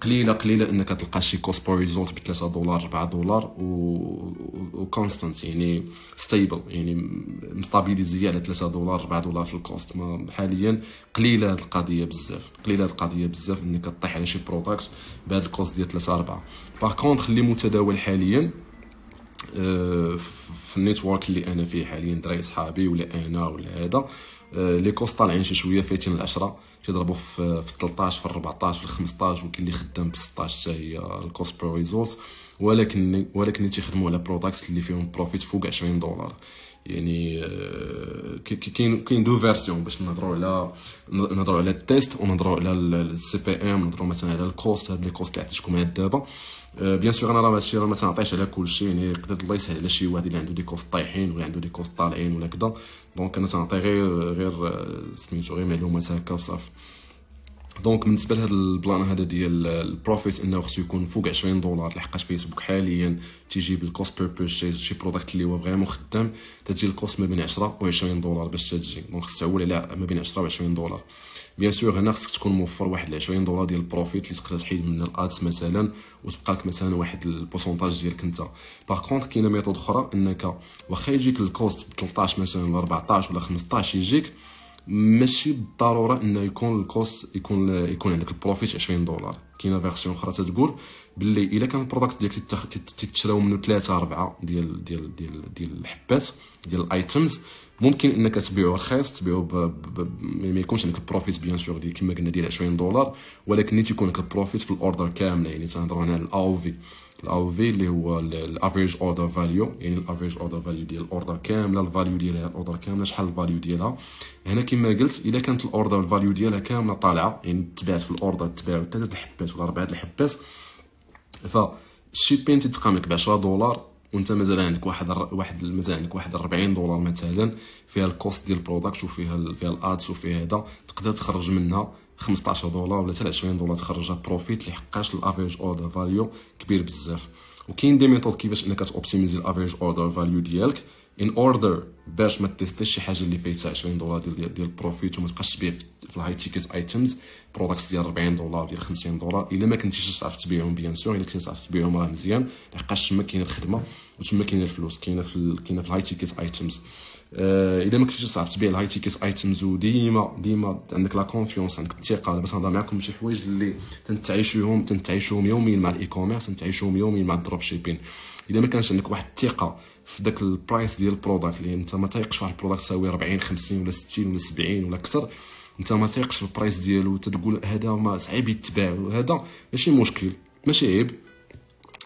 قليله قليله انك تلقى شي كوست بار ريزولت ب 3 دولار 4 دولار وكونستانت يعني ستيبل يعني مستابيليزي على 3 دولار 4 دولار في الكوست ما حاليا قليله هاد القضيه بزاف قليله هاد القضيه بزاف انك تطيح على شي بروداكت بهاد الكوست ديال 3 4 باغ كونطخ اللي متداول حاليا آه، في النيتورك اللي انا فيه حاليا دراري صحابي ولا انا ولا هذا آه، لي كوست طالعين يعني شي شويه فايتين العشرة تيضربوا في آه، في 13 في 14 في 15 وكاين اللي خدام ب 16 حتى هي الكوست برو ريزورس ولكن ولكن تيخدموا على بروداكتس اللي فيهم بروفيت فوق 20 دولار يعني آه، كاين كاين دو فيرسيون باش نهضروا على نهضروا على التيست ونهضروا على السي بي ام نهضروا مثلا على الكوست هاد لي كوست اللي عطيتكم معايا دابا آه، بيان سور انا راه هادشي راه ما تنعطيش على كلشي يعني يقدر الله يسهل على شي واحد اللي عنده دي كوست طايحين ولا عنده دي كوست طالعين ولا كذا دونك انا تنعطي غير غير آه، سميتو غير معلومات هكا وصافي دونك بالنسبه لهذا البلان هذا ديال البروفيت انه خصو يكون فوق 20 دولار لحقاش فيسبوك حاليا تيجيب الكوست بير بيرشيز شي برودكت اللي هو فريمون خدام تجي الكوست ما بين 10 و 20 دولار باش تجي دونك خص تعول على ما بين 10 و 20 دولار بيان سور هنا خصك تكون موفر واحد 20 دولار ديال البروفيت اللي تقدر تحيد من الادس مثلا وتبقى لك مثلا واحد البورسونتاج ديالك انت باغ كونتر كاينه ميثود اخرى انك واخا يجيك الكوست ب 13 مثلا ولا 14 ولا 15 يجيك ماشي بالضروره انه يكون الكوست يكون يكون عندك البروفيت 20 دولار كاينه فيرسيون اخرى تتقول باللي الا كان البروداكت ديالك تتشراو منه ثلاثه اربعه ديال ديال ديال ديال الحبات ديال الايتمز ممكن انك تبيعو رخيص تبيعو ما يكونش عندك البروفيت بيان سور ديال كما قلنا ديال 20 دولار ولكن تيكون لك البروفيت في الاوردر كامله يعني تنهضروا هنا الاو في الاو في اللي هو الافريج اوردر فاليو يعني الافريج اوردر فاليو ديال الاوردر كامله الفاليو ديالها الاوردر كامله شحال الفاليو ديالها هنا كما قلت اذا كانت الاوردر الفاليو ديالها كامله طالعه يعني تبعت في الاوردر تباعوا ثلاثه الحبات ولا اربعه الحبات فالشيبين تتقام لك ب 10 دولار وانت مازال عندك واحد واحد مازال عندك واحد 40 دولار مثلا فيها الكوست ديال البروداكت وفيها فيها الادس وفيها هذا تقدر تخرج منها 15 دولار ولا حتى 20 دولار تخرجها بروفيت لحقاش الافريج اوردر فاليو كبير بزاف وكاين دي ميثود كيفاش انك توبتيميزي الافريج اوردر فاليو ديالك ان اوردر باش ما تيستيش شي حاجه اللي فيتها 20 دولار ديال ديال البروفيت وما تبقاش تبيع في الهاي تيكيت ايتمز برودكتس ديال 40 دولار ديال 50 دولار الا ما كنتيش تعرف تبيعهم بيان سور الا كنتي تعرف تبيعهم راه مزيان لحقاش تما كاينه الخدمه وتما كاينه الفلوس كاينه في كاينه في الهاي تيكيت ايتمز الا ما كنتيش صعب تبيع الهاي تيكيت ايتمز وديما ديما عندك لا كونفيونس عندك الثقه باش نهضر معكم شي حوايج اللي تنتعيشوهم تنتعيشوهم يوميا مع الاي كوميرس تنتعيشوهم يوميا مع الدروب شيبين الا ما كانش عندك واحد الثقه في داك البرايس ديال البروداكت اللي انت ما تايقش واحد البروداكت تساوي 40 50 ولا 60 ولا 70 ولا اكثر انت ما تايقش في البرايس ديالو تقول هذا ما صعيب يتباع وهذا ماشي مشكل ماشي عيب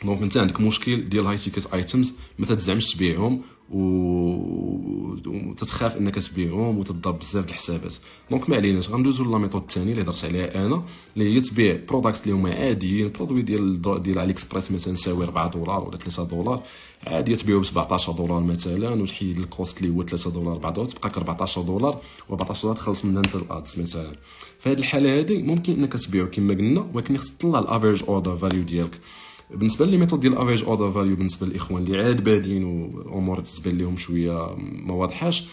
دونك انت عندك مشكل ديال هاي تيكيت ايتمز ما تزعمش تبيعهم وتتخاف انك تبيعهم وتضرب بزاف د الحسابات دونك ما عليناش غندوزو لا ميثود الثانيه اللي هضرت عليها انا اللي هي تبيع بروداكت اللي هما عاديين برودوي ديال ديال علي اكسبريس مثلا ساوي 4 دولار ولا 3 دولار عادي تبيعو ب 17 دولار مثلا وتحيد الكوست اللي هو 3 دولار 4 دولار تبقى 14 دولار و14 دولار تخلص منها انت الادز مثلا في هذه الحاله هذه ممكن انك تبيعو كما قلنا ولكن خصك تطلع الافرج اوردر فاليو ديالك بالنسبه لي ميثود ديال افريج اوردر فاليو بالنسبه للاخوان اللي عاد بادين وامور تبان لهم شويه ما واضحاش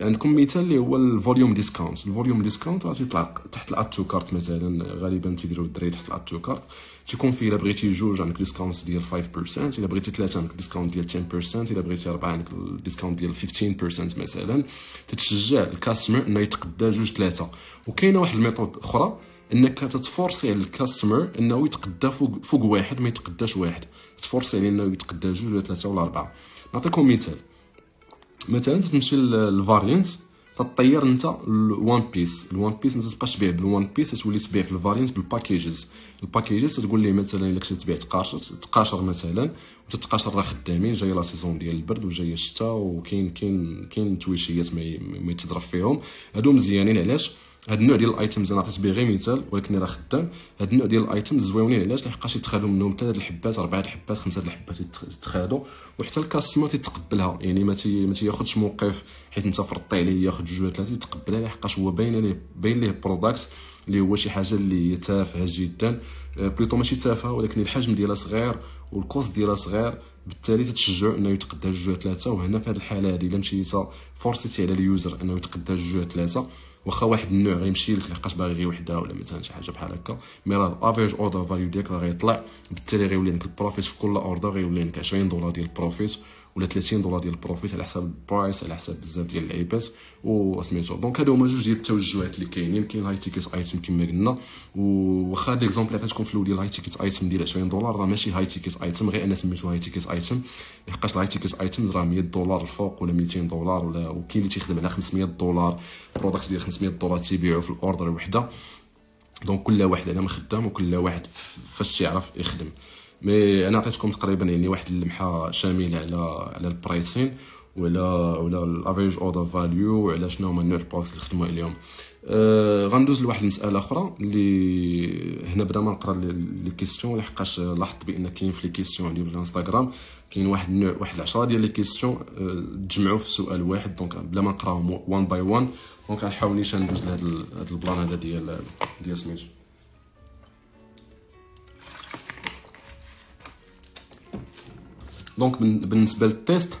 عندكم مثال اللي هو الفوليوم ديسكاونت الفوليوم ديسكاونت راه تيطلع تحت الاد تو كارت مثلا غالبا تيديروا الدراري تحت الاد تو كارت تيكون فيه الا بغيتي جوج عندك ديسكاونت ديال 5% الا بغيتي ثلاثه عندك ديسكاونت ديال 10% الا بغيتي اربعه عندك ديسكاونت ديال 15% مثلا تتشجع الكاستمر انه يتقدى جوج ثلاثه وكاينه واحد الميثود اخرى انك تتفورسي على الكاستمر انه يتقدى فوق فوق واحد ما يتقداش واحد تفورسي عليه انه يتقدى جوج ولا ثلاثه ولا اربعه نعطيكم مثال مثلا تمشي للفاريانت تطير انت الوان بيس الوان بيس ما تبقاش تبيع بالوان بيس تولي تبيع في الفاريانت بالباكيجز الباكيجز تقول لي مثلا الا كنت تبيع تقاشر تقاشر مثلا وتتقاشر راه خدامين جايه لا سيزون ديال البرد وجايه الشتاء وكاين كاين كاين تويشيات ما, ما يتضرب فيهم هادو مزيانين علاش هاد النوع ديال الايتمز انا عطيت به غير مثال ولكن راه خدام هاد النوع ديال الايتمز زوينين علاش لحقاش يتخادو منهم ثلاث الحبات اربعه الحبات خمسه الحبات يتخادو وحتى الكاستمر تيتقبلها يعني ما تي ما تياخذش موقف حيت انت فرطتي عليه ياخذ جوج ولا ثلاثه يتقبلها لحقاش هو باين ليه باين ليه بروداكت اللي هو شي حاجه اللي هي تافهه جدا آه، بليطو ماشي تافهه ولكن الحجم ديالها صغير والكوست ديالها صغير بالتالي تتشجع انه يتقدى جوج ثلاثه وهنا في هذه الحاله هذه الا مشيتي فورسيتي على اليوزر انه يتقدا جوج ثلاثه واخا واحد النوع غيمشي لك لحقاش باغي غير وحده ولا مثلا شي حاجه بحال هكا مي راه الافريج اوردر فاليو ديالك راه غيطلع بالتالي غيولي عندك البروفيس في كل اوردر غيولي عندك 20 دولار ديال البروفيس ولا 30 دولار ديال البروفيت على حساب البرايس على حساب بزاف ديال اللعيبات وسميتو دونك هادو هما جوج ديال التوجهات اللي كاينين كاين هاي تيكيت ايتم كما قلنا وخا ليكزومبل فاش عطيتكم في الاول ديال هاي تيكيت ايتم ديال 20 دولار راه ماشي هاي تيكيت ايتم غير انا سميتو هاي تيكيت ايتم لحقاش هاي تيكيت ايتم راه 100 دولار الفوق ولا 200 دولار ولا وكاين اللي تيخدم على 500 دولار برودكت ديال 500 دولار تيبيعو في الاوردر وحده دونك كل واحد على ما خدام وكل واحد فاش يعرف يخدم مي انا عطيتكم تقريبا يعني واحد اللمحه شامله على على البرايسين وعلى ولا الافريج اوردر فاليو وعلى شنو هما النوع البروفيت اللي خدموا عليهم أه غندوز لواحد المساله اخرى اللي هنا بدا ما نقرا لي كيستيون لحقاش لاحظت بان كاين في لي كيستيون عندي في الانستغرام كاين واحد النوع واحد 10 ديال لي كيستيون أه، تجمعوا في سؤال واحد دونك بلا ما نقراهم وان باي وان دونك غنحاول نيشان ندوز لهاد البلان هذا ديال ديال سميتو دونك بالنسبه للتيست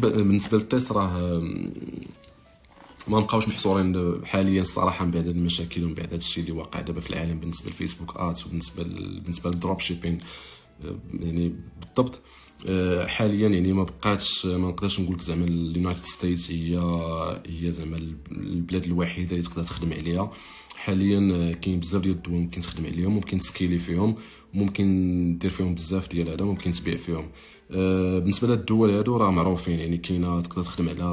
بالنسبه للتيست راه ما نبقاوش محصورين حاليا الصراحه من بعد المشاكل ومن بعد هادشي اللي واقع دابا في العالم بالنسبه للفيسبوك ادز وبالنسبه بالنسبه للدروب شيبين آه، يعني بالضبط آه، حاليا يعني ما بقاتش ما نقدرش نقول لك زعما اليونايتد ستيت هي هي زعما البلاد الوحيده اللي تقدر تخدم عليها حاليا آه، كاين بزاف ديال الدول ممكن تخدم عليهم ممكن تسكيلي فيهم ممكن دير فيهم بزاف ديال هذا ممكن تبيع فيهم آه، بالنسبه للدول هادو راه معروفين يعني كاينه تقدر تخدم على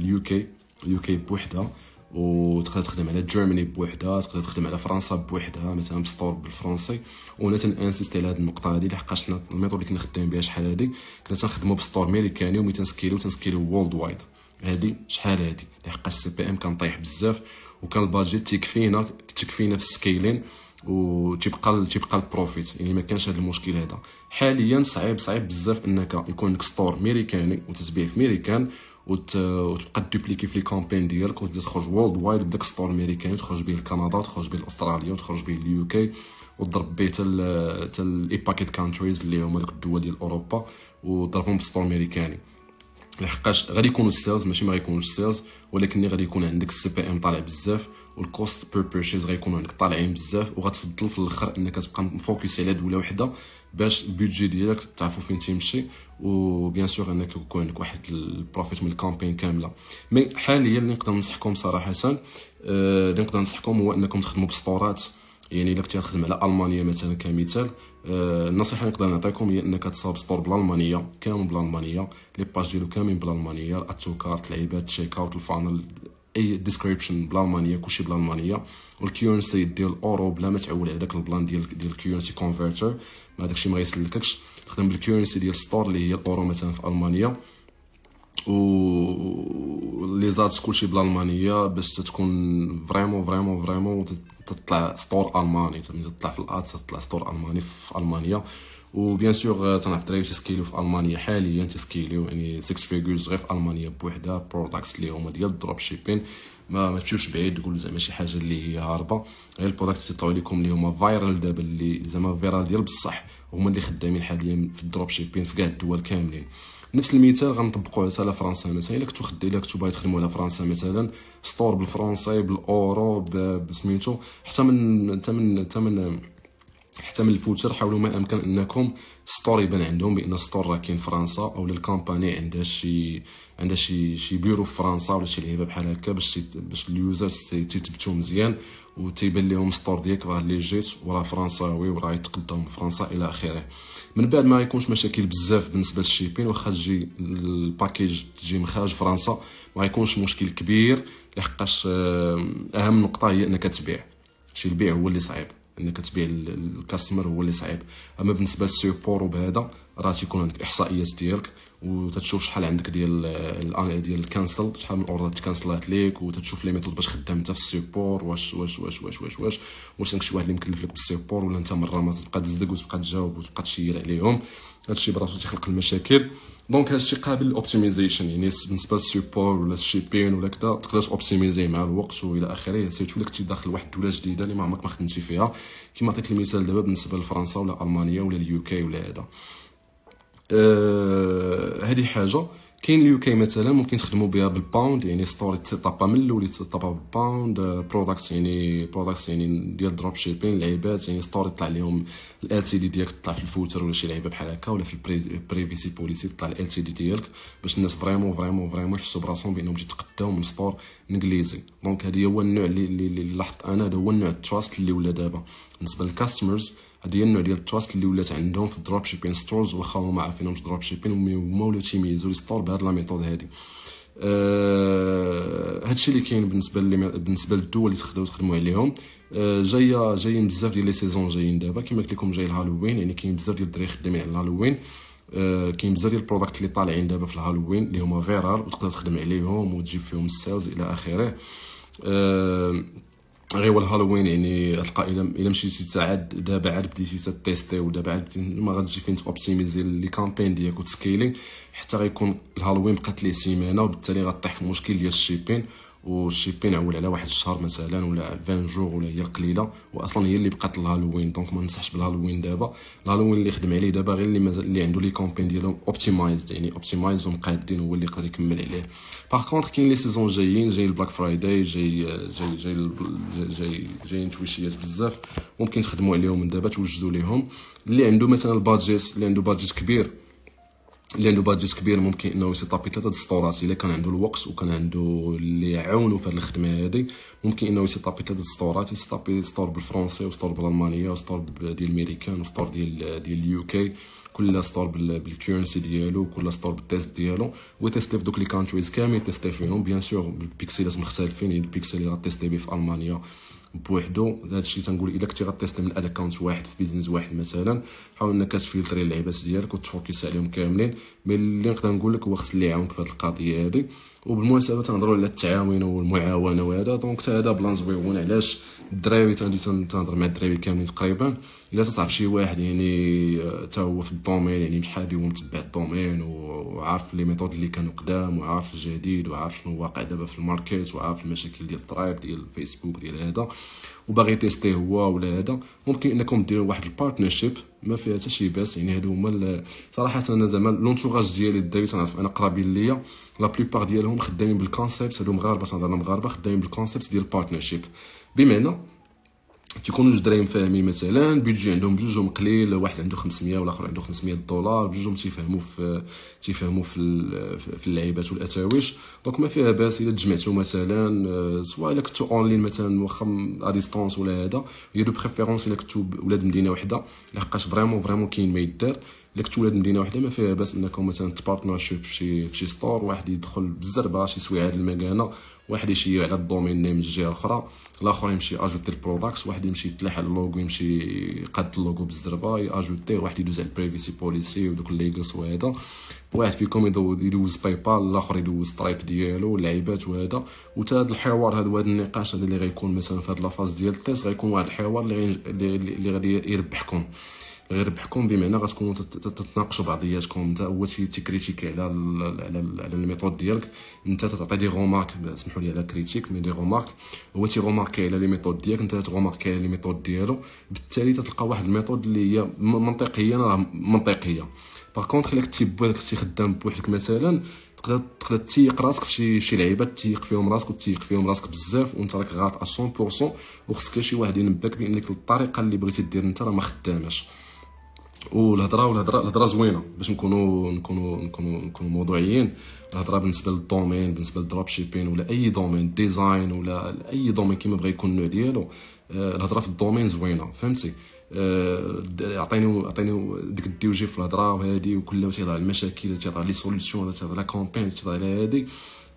اليوكي اليوكي بوحدها وتقدر تخدم على جيرماني بوحدها تقدر تخدم على فرنسا بوحدها مثلا بسطور بالفرنسي وانا تنانسيست على هذه النقطه هذه لحقاش حنا الميطور اللي كنا خدام بها شحال هذه كنا تنخدموا بسطور ميريكاني و تنسكيلو تنسكيلو وولد وايد هذه شحال هذه لحقاش السي بي ام كنطيح بزاف وكان البادجيت تكفينا تكفينا في السكيلين وتبقى تيبقى البروفيت يعني ما كانش هذا المشكل هذا حاليا صعيب صعيب بزاف انك يكون عندك ستور ميريكاني وتتبيع في ميريكان وت... وتبقى دوبليكي في لي كامبين ديالك وتبدا تخرج وورلد وايد بداك ستور ميريكاني تخرج به لكندا وتخرج به لاستراليا وتخرج به لليوكي وتضرب به حتى حتى الاي باكيت كانتريز اللي هما ديك الدول ديال اوروبا في بستور ميريكاني لحقاش غادي يكونوا السيلز ماشي ما غيكونوش السيلز ولكن غادي يكون عندك السي بي ام طالع بزاف والكوست بير بيرشيز غيكونوا عندك طالعين بزاف وغتفضل في الاخر انك تبقى مفوكس على دوله وحده باش البيدجي ديالك تعرفوا فين تمشي وبيان سور انك يكون عندك واحد البروفيت من الكامبين كامله مي حاليا اللي نقدر ننصحكم صراحه آه، اللي نقدر ننصحكم هو انكم تخدموا بسطورات يعني الا كنتي غتخدم على المانيا مثلا كمثال آه النصيحه اللي نقدر نعطيكم هي انك تصاوب سطور بالالمانيه كامل بالالمانيه لي باج ديالو كاملين بالالمانيه الاتو كارت لعيبات تشيك اوت الفانل اي ديسكريبشن بالالمانيه كلشي بالالمانيه والكيورنسي ديال اورو بلا ما تعول على داك البلان ديال ديال الكيورنسي كونفرتر ما داكشي ما غيسلككش تخدم بالكيورنسي ديال ستور اللي هي اورو مثلا في المانيا و لي زات كلشي بالالمانيه باش تكون فريمون فريمون فريمون تطلع ستور الماني تطلع في الاتس تطلع ستور الماني في المانيا وبيان سور تنعرف الدراري تيسكيليو في المانيا حاليا تيسكيليو يعني 6 فيجرز غير في المانيا بوحدها بروداكتس اللي هما ديال الدروب شيبين ما ما تمشيوش بعيد تقول زعما شي حاجه اللي هي هاربه غير البروداكت تيطلعوا لكم اللي هما فايرال دابا اللي زعما فيرال ديال بصح هما اللي خدامين حاليا في الدروب شيبين في كاع الدول كاملين نفس المثال غنطبقوه حتى على فرنسا مثلا الا كنتو خدي الا كنتو باغي تخدموا على فرنسا مثلا ستور بالفرنسي بالاورو بسميتو حتى من حتى من حتى من حتى من الفوتشر حاولوا ما امكن انكم ستور يبان عندهم بان ستور راه كاين فرنسا او الكامباني عندها شي عندها شي شي بيرو في فرنسا ولا شي لعيبه بحال هكا باش باش اليوزرز تيتبتو مزيان وتيبان لهم ستور ديالك راه لي جيت وراه فرنساوي وراه يتقدم فرنسا الى اخره من بعد ما يكونش مشاكل بزاف بالنسبه للشيبين واخا تجي الباكيج تجي من خارج فرنسا ما يكونش مشكل كبير لحقاش آه، اهم نقطه هي انك تبيع شي البيع هو اللي صعيب انك تبيع الكاستمر هو اللي صعيب اما بالنسبه للسيبور وبهذا راه تيكون عندك احصائيات ديالك وتتشوف شحال عندك ديال آه، ديال الكانسل شحال من اوردرات تكانسلات ليك وتتشوف لي ميثود باش خدام انت في السيبور واش واش واش واش واش واش واش عندك شي واحد اللي مكلف لك بالسيبور ولا انت مره ما تبقى تزدق وتبقى تجاوب وتبقى تشير عليهم هادشي براسو تيخلق المشاكل دونك هادشي قابل للاوبتيمايزيشن يعني بالنسبه للسيبور ولا الشيبين ولا كذا تقدر اوبتيمايزي مع الوقت والى اخره سيتو الا كنتي داخل واحد الدوله جديده اللي ما عمرك ما خدمتي فيها كما عطيت المثال دابا بالنسبه لفرنسا ولا المانيا ولا اليوكي ولا هذا آه هذه حاجه كاين كي مثلا ممكن تخدموا بها بالباوند يعني ستوري تسيطابا من الاول تسيطابا بالباوند آه، بروداكتس يعني بروداكتس يعني ديال دروب شيبين لعيبات يعني ستوري طلع لهم ال تي دي ديالك تطلع في الفوتر ولا شي لعيبه بحال هكا ولا في البريفيسي بوليسي تطلع ال تي دي ديالك باش الناس فريمون فريمون فريمون يحسوا براسهم بانهم تيتقداو من ستور انجليزي دونك هذا هو النوع اللي لاحظت انا هذا هو النوع التراست اللي ولا دابا بالنسبه للكاستمرز النوع ديال التراست اللي ولات عندهم في الدروب شيبين ستورز واخا هما عارفينهمش دروب شيبين هما ولاو تيميزو لي ستور بهاد لا ميثود هادي أه هادشي اللي كاين بالنسبه لي بالنسبه للدول اللي تخدمو تخدموا عليهم أه جايه جايين بزاف ديال لي سيزون جايين دابا كما قلت لكم جاي الهالوين يعني كاين بزاف ديال الدراري خدامين على الهالوين أه كاين بزاف ديال البرودكت اللي طالعين دابا في الهالوين اللي هما فيرال وتقدر تخدم عليهم وتجيب فيهم السيلز الى اخره أه غير الهالوين يعني تلقى الا الا مشيتي تعاد دابا عاد بديتي تيستي ودابا عاد ما غاتجي فين توبتيميزي لي كامبين ديالك وتسكيلينغ حتى غيكون الهالوين بقات ليه سيمانه وبالتالي غطيح في المشكل ديال الشيبين والشيبين عول على واحد الشهر مثلا ولا 20 جور ولا هي قليله واصلا هي اللي بقات الهالوين دونك ما ننصحش بالهالوين دابا الهالوين اللي خدم عليه دابا غير اللي مازال اللي عنده لي كومبين ديالهم اوبتيمايز يعني اوبتيمايز ومقادين هو اللي يقدر يكمل عليه باغ كونطخ كاين لي سيزون جايين جاي البلاك فرايداي جاي جاي جاي جاي جايين تويشيات بزاف ممكن تخدموا عليهم من دابا توجدوا ليهم اللي عنده مثلا البادجيت اللي عنده بادجيت كبير اللي عنده بادجيت كبير ممكن انه يسيطابي ثلاثه سطورات الا كان عنده الوقت وكان عنده اللي يعاونو في هاد الخدمه هذه ممكن انه يسيطابي ثلاثه سطورات يسيطابي سطور بالفرنسي وسطور بالالمانيه وسطور ديال الميريكان وسطور ديال ديال اليوكي كل سطور بالكيرنسي ديالو كل سطور بالتيست ديالو وتيستي في دوك لي كانتريز كامل تيستي فيهم بيان سور بالبيكسيلات مختلفين البيكسل اللي تيستي بيه في المانيا بوحدو هذا الشيء تنقول الا كنتي غتيست من الاكونت واحد في بيزنس واحد مثلا حاول انك تفلتري اللعيبات ديالك وتفوكس عليهم كاملين مي اللي نقدر نقول لك هو خص اللي يعاونك في هذه القضيه هذه وبالمناسبه تنهضروا على التعاون والمعاونه وهذا دونك حتى هذا بلان زويون علاش الدراري غادي تنهضر مع الدراري كاملين تقريبا الا تصعب شي واحد يعني حتى آه، هو في الدومين يعني بشحال هو متبع الدومين وعارف لي ميثود اللي كانوا قدام وعارف الجديد وعارف شنو واقع دابا في الماركت وعارف المشاكل ديال سترايب ديال الفيسبوك ديال هذا وباغي تيستي هو ولا هذا ممكن انكم ديروا واحد البارتنرشيب ما فيها حتى شي باس يعني هادو هما صراحه انا زعما لونتوراج ديالي الدري تنعرف انا قرابين ليا لا بليبار ديالهم خدامين بالكونسيبت هادو مغاربه تنهضر مغاربه خدامين بالكونسيبت ديال البارتنرشيب بمعنى تيكونوا جوج دراهم فاهمين مثلا بيدجي عندهم بجوجهم قليل واحد عنده 500 والاخر عنده 500 دولار بجوجهم تيفهموا في تيفهموا في في اللعيبات والاتاويش دونك ما فيها باس الا تجمعتوا مثلا آه، سواء الا كنتو اونلاين مثلا واخا ا ديستونس ولا هذا هي دو بريفيرونس الا كنتو ولاد مدينه وحده لحقاش فريمون فريمون كاين ما يدار الا كنتو ولاد مدينه وحده ما فيها باس انكم مثلا تبارتنر في شي في شي ستور واحد يدخل بالزربه شي سويعه المكانه واحد يشير على الدومين نيم من الجهه الاخرى الاخر يمشي اجوتي البروداكس واحد يمشي يتلاح على اللوغو يمشي يقاد اللوغو بالزربه اجوتي واحد يدوز على البريفيسي بوليسي ودوك الليغلس وهذا واحد فيكم يدوز باي بال الاخر يدوز سترايب ديالو اللعيبات وهذا وتا هذا الحوار هذا وهذا النقاش هذا اللي غيكون مثلا في هذه لافاز ديال التيست غيكون واحد الحوار اللي غادي يربحكم غير بحكم بمعنى غتكونوا تتناقشوا بعضياتكم انت هو تيكريتيكي على على على الميثود ديالك انت تعطي لي غومارك سمحوا لي على كريتيك مي لي غومارك هو تيغوماركي على لي ميثود ديالك انت تغوماركي على لي ميثود ديالو بالتالي تتلقى واحد الميثود اللي هي منطقيه راه منطقيه باغ كونتر الا كنتي بوحدك كنتي خدام بوحدك مثلا تقدر تقدر تيق راسك في شي لعيبات تيق فيهم راسك وتيق فيهم راسك بزاف وانت راك غاط 100% وخصك شي واحد ينبك بانك الطريقه اللي بغيتي دير انت راه ما خداماش والهضره والهضره الهضره زوينه باش نكونوا نكونوا نكونوا نكونوا موضوعيين الهضره بالنسبه للدومين بالنسبه للدروب شيبين ولا اي دومين ديزاين ولا اي دومين كيما بغى يكون النوع ديالو آه، الهضره في الدومين زوينه فهمتي آه، عطيني عطيني ديك الدي في الهضره وهادي وكلها تيهضر على المشاكل تيهضر على لي سوليسيون تيهضر على كومبين تيهضر على هادي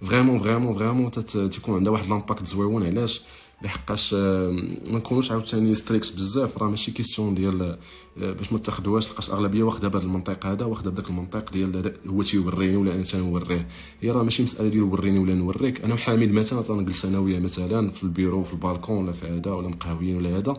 فريمون فريمون فريمون تكون عندها واحد لامباكت زويون علاش لحقاش آه، ما نكونوش عاوتاني ستريكس بزاف راه ماشي كيسيون ديال آه، باش ما تاخذوهاش لقاش الاغلبيه واخده بهذا المنطق هذا واخده بداك المنطق ديال آه، هو تيوريني ولا انا تنوريه هي راه ماشي مساله ديال وريني ولا نوريك انا وحميد مثلا تنجلس انا وياه مثلا في البيرو في البالكون ولا في هذا ولا مقهويين ولا هذا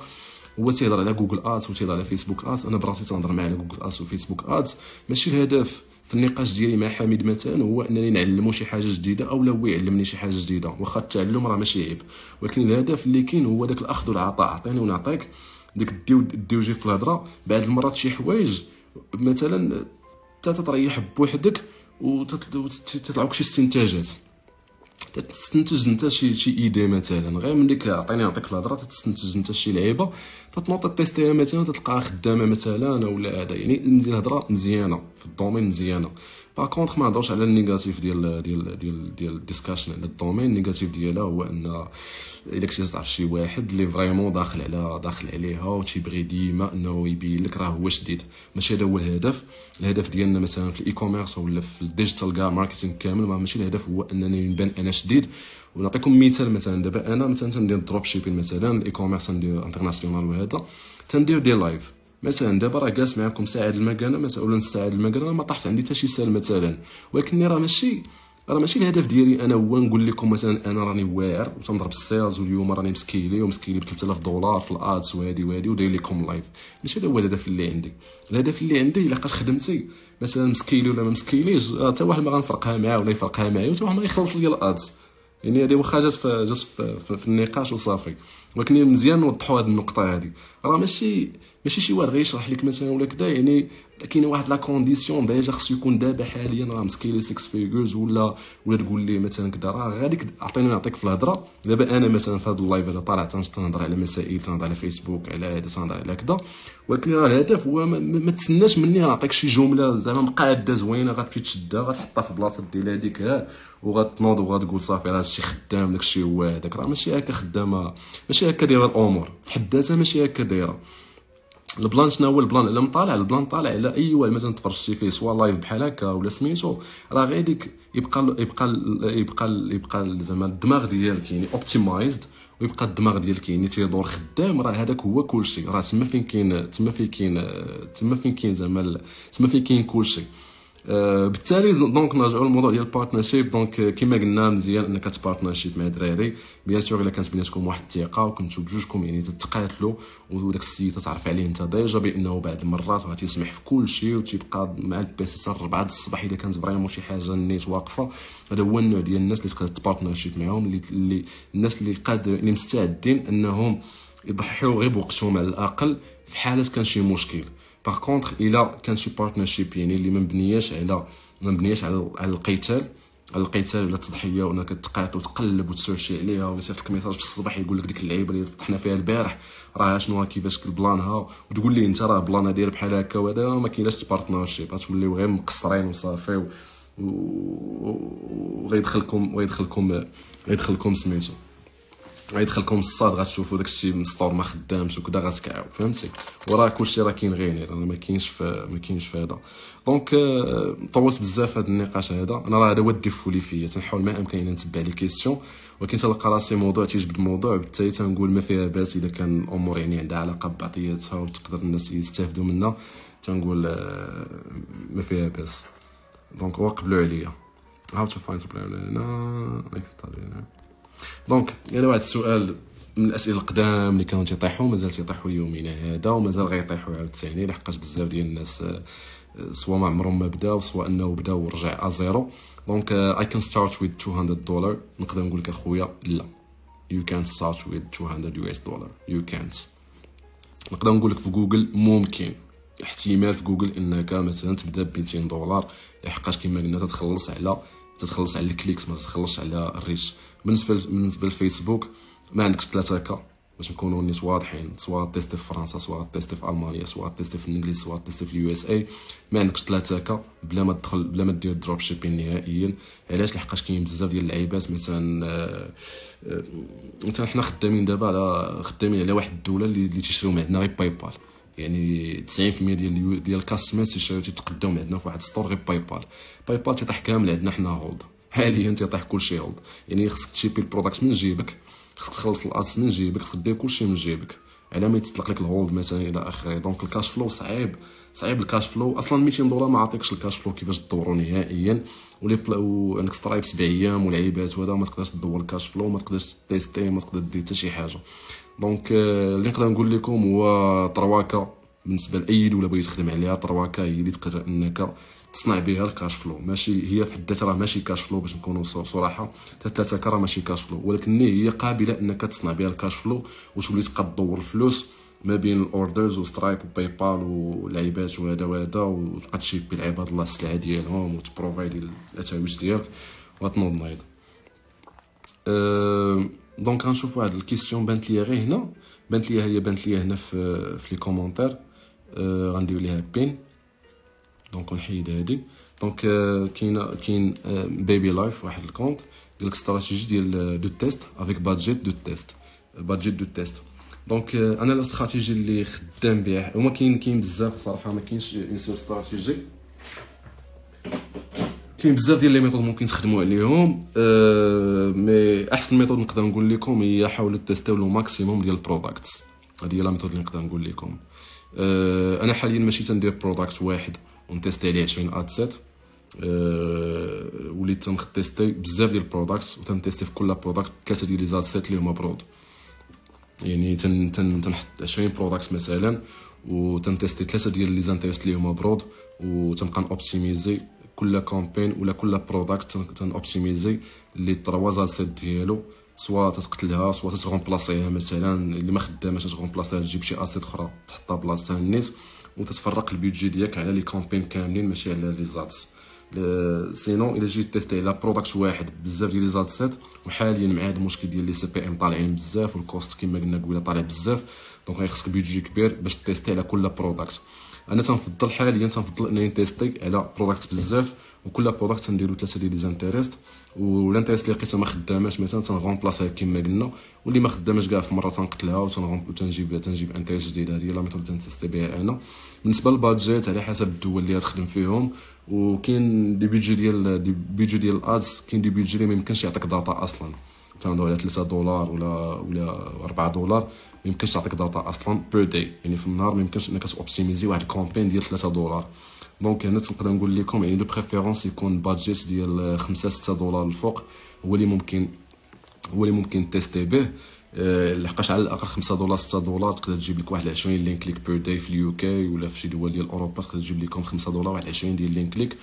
هو تيهضر على جوجل ادز وتيهضر على فيسبوك ادز انا براسي تنهضر معاه على جوجل ادز وفيسبوك ادز ماشي الهدف في النقاش ديالي مع حميد مثلا هو انني نعلمو شي حاجه جديده او لو يعلمني شي حاجه جديده واخا التعلم راه ماشي عيب ولكن الهدف اللي كاين هو داك الاخذ والعطاء عطيني ونعطيك ديك الديو ديو جي في الهضره بعد المرات شي حوايج مثلا تتريح بوحدك وتطلعوك شي استنتاجات تستنتج انت شي شي ايدي مثلا غير ملي كعطيني نعطيك الهضره تستنتج انت شي لعيبه تتنوط تيستيها مثلا تلقاها خدامه مثلا ولا هذا يعني مزيان الهضره مزيانه في الدومين مزيانه باغ كونطخ ما نهضرش على النيجاتيف ديال ديال ديال ديال ديسكاشن على الدومين النيجاتيف ديالها هو ان الا كنتي تعرف شي واحد اللي فريمون داخل على داخل عليها وتيبغي ديما انه يبين لك راه هو شديد ماشي هذا هو الهدف الهدف ديالنا مثلا في الاي كوميرس ولا في الديجيتال كاع ماركتينغ كامل ما ماشي الهدف هو انني نبان انا شديد ونعطيكم مثال مثلا دابا انا مثلا تندير دروب شيبين مثلا الاي كوميرس تندير انترناسيونال وهذا تندير دي لايف مثلا دابا راه جالس معكم سعد المكانه مثلا ولا نص سعد المكانه ما طاحت عندي حتى شي سال مثلا ولكن راه ماشي راه ماشي الهدف ديالي انا هو نقول لكم مثلا انا راني واعر وتنضرب السيلز واليوم راني مسكيلي ومسكيلي ب 3000 دولار في الادس وهادي وهادي وداير لكم لايف ماشي هذا هو الهدف اللي عندي الهدف اللي عندي الا لقيت خدمتي مثلا مسكيلي ولا ما مسكيليش آه، حتى واحد ما غنفرقها معاه ولا يفرقها معايا وحتى واحد ما يخلص لي الادس يعني هذه واخا جات في, في, في النقاش وصافي ولكن مزيان نوضحوا هذه النقطه هذه راه ماشي ماشي شي واحد غيشرح لك مثلا ولا كذا يعني كاين واحد لا كونديسيون ديجا خصو يكون دابا حاليا راه مسكيلي 6 فيغورز ولا ولا تقول لي مثلا كذا راه غادي عطيني نعطيك في الهضره دابا انا مثلا في هذا اللايف هذا طالع تنهضر على مسائل تنهضر على فيسبوك على هذا تنهضر على كذا ولكن راه الهدف هو ما, ما تسناش مني نعطيك شي جمله زعما مقاده زوينه غتمشي تشدها غتحطها في بلاصه ديال هذيك ها وغتنوض وغتقول صافي راه شي خدام داكشي هو هذاك راه ماشي هكا خدامه ماشي ماشي هكا دايره الامور في حد ذاتها ماشي هكا دايره البلان شنو هو البلان الا مطالع البلان طالع على اي واحد مثلا تفرجتي فيه سوا لايف بحال هكا ولا سميتو راه غير ديك يبقى يبقى يبقى يبقى زعما الدماغ ديالك يعني اوبتيمايزد ويبقى الدماغ ديالك يعني تيدور خدام راه هذاك هو كلشي راه تما فين كاين تما فين كاين تما فين كاين زعما تما فين كاين كلشي Euh, بالتالي دونك نرجعوا للموضوع ديال البارتنرشيب دونك كما قلنا مزيان انك تبارتنرشيب مع دراري بيان سور الا كانت بيناتكم واحد الثقه وكنتو بجوجكم يعني تتقاتلوا وداك السيد تتعرف عليه انت ديجا بانه بعض المرات غادي يسمح في كل شيء وتيبقى مع البيسي حتى 4 الصباح الا كانت فريمون شي حاجه النيت واقفه هذا هو النوع ديال الناس اللي تقدر تبارتنرشيب معاهم اللي, اللي الناس اللي قادر اللي مستعدين انهم يضحيو غير بوقتهم على الاقل في حاله كان شي مشكل باغ كونتر الا كان شي بارتنرشيب يعني اللي مبنياش على مبنياش على على القتال على القتال ولا التضحيه وانك كتقاتل وتقلب وتسيرشي عليها ويصيفط لك ميساج في الصباح يقول لك ديك اللعيبه اللي طحنا فيها البارح راه شنو كيفاش بلانها وتقول لي انت راه بلانها داير بحال هكا وهذا ما كايناش بارتنرشيب غتوليو غير مقصرين وصافي وغيدخلكم غيدخلكم غيدخلكم سميتو غيدخلكم الصاد غتشوفوا داكشي مسطور ما خدامش وكذا غتكعوا فهمتي وراه كلشي راه كاين غير هنا ما كاينش في ما كاينش في هذا دونك آه، طولت بزاف هذا النقاش هذا انا راه هذا هو الديفو اللي فيا تنحاول ما امكن ان نتبع لي كيسيون ولكن تلقى راسي موضوع تيجبد الموضوع بالتالي تنقول ما فيها باس اذا كان الامور يعني عندها علاقه ببعضياتها وتقدر الناس يستافدوا منها تنقول آه، ما فيها باس دونك هو لا عليا لا لا لا لا هنا دونك انا واحد السؤال من الاسئله القدام اللي كانوا تيطيحوا مازال تيطيحوا اليومين هذا ومازال غيطيحوا عاوتاني لحقاش بزاف ديال الناس آه، سواء ما عمرهم ما بداو سواء انه بداو ورجع ا زيرو دونك اي كان ستارت ويز 200 دولار نقدر نقول لك اخويا لا يو كان ستارت ويز 200 يو اس دولار يو كانت نقدر نقول لك في جوجل ممكن احتمال في جوجل انك مثلا تبدا ب 200 دولار لحقاش كما قلنا تتخلص على تتخلص على الكليكس ما تتخلصش على الريتش بالنسبه بالنسبه للفيسبوك ما عندكش ثلاثه كا باش نكونوا نيت واضحين سواء تيستي في فرنسا سواء تيستي في المانيا سواء تيستي في الانجليز سواء تيستي في اليو اس اي ما عندكش ثلاثه كا بلا ما تدخل بلا ما دير دروب شيبين نهائيا علاش لحقاش كاين بزاف ديال اللعيبات مثلا آه، آه، مثلا حنا خدامين دابا على خدامين على واحد الدوله اللي, تيشريو من عندنا غير باي بال يعني 90% ديال ديال الكاستمرز تيشريو تيتقداو من عندنا في واحد ستور غير باي بال باي بال تيطيح كامل عندنا حنا هولد حاليا تيطيح كلشي هولد يعني خصك تشيبي البروداكت من جيبك خصك تخلص الاس من جيبك خصك دير كلشي من جيبك على ما يتطلق لك الهولد مثلا الى اخره دونك الكاش فلو صعيب صعيب الكاش فلو اصلا 200 دولار ما عاطيكش الكاش فلو كيفاش تدورو نهائيا ولي بلا انك سترايب سبع ايام ولعيبات وهذا ما تقدرش تدور الكاش فلو ما تقدرش تيستي ما تقدر دير حتى شي حاجه دونك euh, اللي نقدر نقول لكم هو طرواكا بالنسبه لاي دوله بغيت تخدم عليها طرواكا هي اللي تقدر انك تصنع بها الكاش فلو ماشي هي في حد ذاتها راه ماشي كاش فلو باش نكونوا صراحه الثلاثه راه ماشي كاش فلو ولكن هي قابله انك تصنع بها الكاش فلو وتولي دور الفلوس ما بين الاوردرز وسترايب وباي بال واللعيبات وهذا وهذا وتبقى تشيبي لعباد الله السلعه ديالهم وتبروفايدي الاتاويج ديالك وتنوض نايض دونك غنشوف واحد الكيستيون بانت ليا غير هنا بانت ليا هي بانت ليا هنا في في لي كومونتير غندير ليها بين دونك نحيد هادي دونك كاين كاين بيبي لايف واحد الكونت قالك استراتيجي ديال دو تيست افيك بادجيت دو تيست بادجيت دو تيست دونك انا الاستراتيجي اللي خدام بها هما كاين كاين بزاف صراحه ما كاينش اون سول استراتيجي كاين بزاف ديال لي ميثود ممكن تخدموا عليهم أه مي احسن ميثود نقدر نقول لكم هي حاولوا لو ماكسيموم ديال البروداكتس هذه هي لا ميثود اللي نقدر نقول لكم أه انا حاليا ماشي تندير بروداكت واحد ونتيستي عليه 20 ادسيت أه وليت تنختيستي بزاف ديال البروداكتس وتنتيستي في كل بروداكت ثلاثه ديال لي سيت اللي هما برود يعني تن تن تنحط 20 بروداكت مثلا وتنتيستي ثلاثه ديال لي زانتيست اللي هما برود وتنبقى نوبتيميزي كل كامبين ولا كل بروداكت تنوبتيميزي لي تروا سيت ديالو سوا تتقتلها سوا تتغومبلاصيها مثلا اللي ما خداماش تغومبلاصيها تجيب شي اسيت اخرى تحطها بلاصتها الناس وتتفرق البيدجي ديالك على لي كامبين كاملين ماشي على لي زادس سينو الا جيت تيستي على برودكت واحد بزاف ديال لي زادسات وحاليا مع هذا المشكل ديال لي سي بي ام طالعين بزاف والكوست كما قلنا قبيله طالع بزاف دونك غيخصك بيدجي كبير باش تيستي على كل برودكت انا تنفضل حاليا تنفضل انني تيستي على برودكت بزاف وكل برودكت تنديرو ثلاثه ديال لي زانتيريست والانتريس اللي لقيتها ما خداماش مثلا تنغومبلاسيها كما قلنا واللي ما خداماش كاع في مره تنقتلها وتنجيب تنجيب انتريس جديده هذه لا ميثود تنتيستي بها انا بالنسبه للبادجيت على حسب الدول اللي تخدم فيهم وكاين دي بيجي ديال دي بيجي ديال الادز كاين دي بيجي اللي ما يمكنش يعطيك داتا اصلا تنهضر على 3 دولار ولا ولا 4 دولار ما يمكنش يعطيك داتا اصلا بير داي يعني في النهار ما يمكنش انك توبتيميزي واحد الكومبين ديال 3 دولار دونك هنا تنقدر نقول لكم يعني دو بريفيرونس يكون بادجيت ديال 5 6 دولار الفوق هو اللي ممكن هو اللي ممكن تيستي به euh, لحقاش على الاقل 5 دولار 6 دولار تقدر تجيب لك واحد 20 لين كليك بير داي في اليو كي ولا في شي دول ديال اوروبا تقدر تجيب لكم 5 دولار واحد 20 ديال لين كليك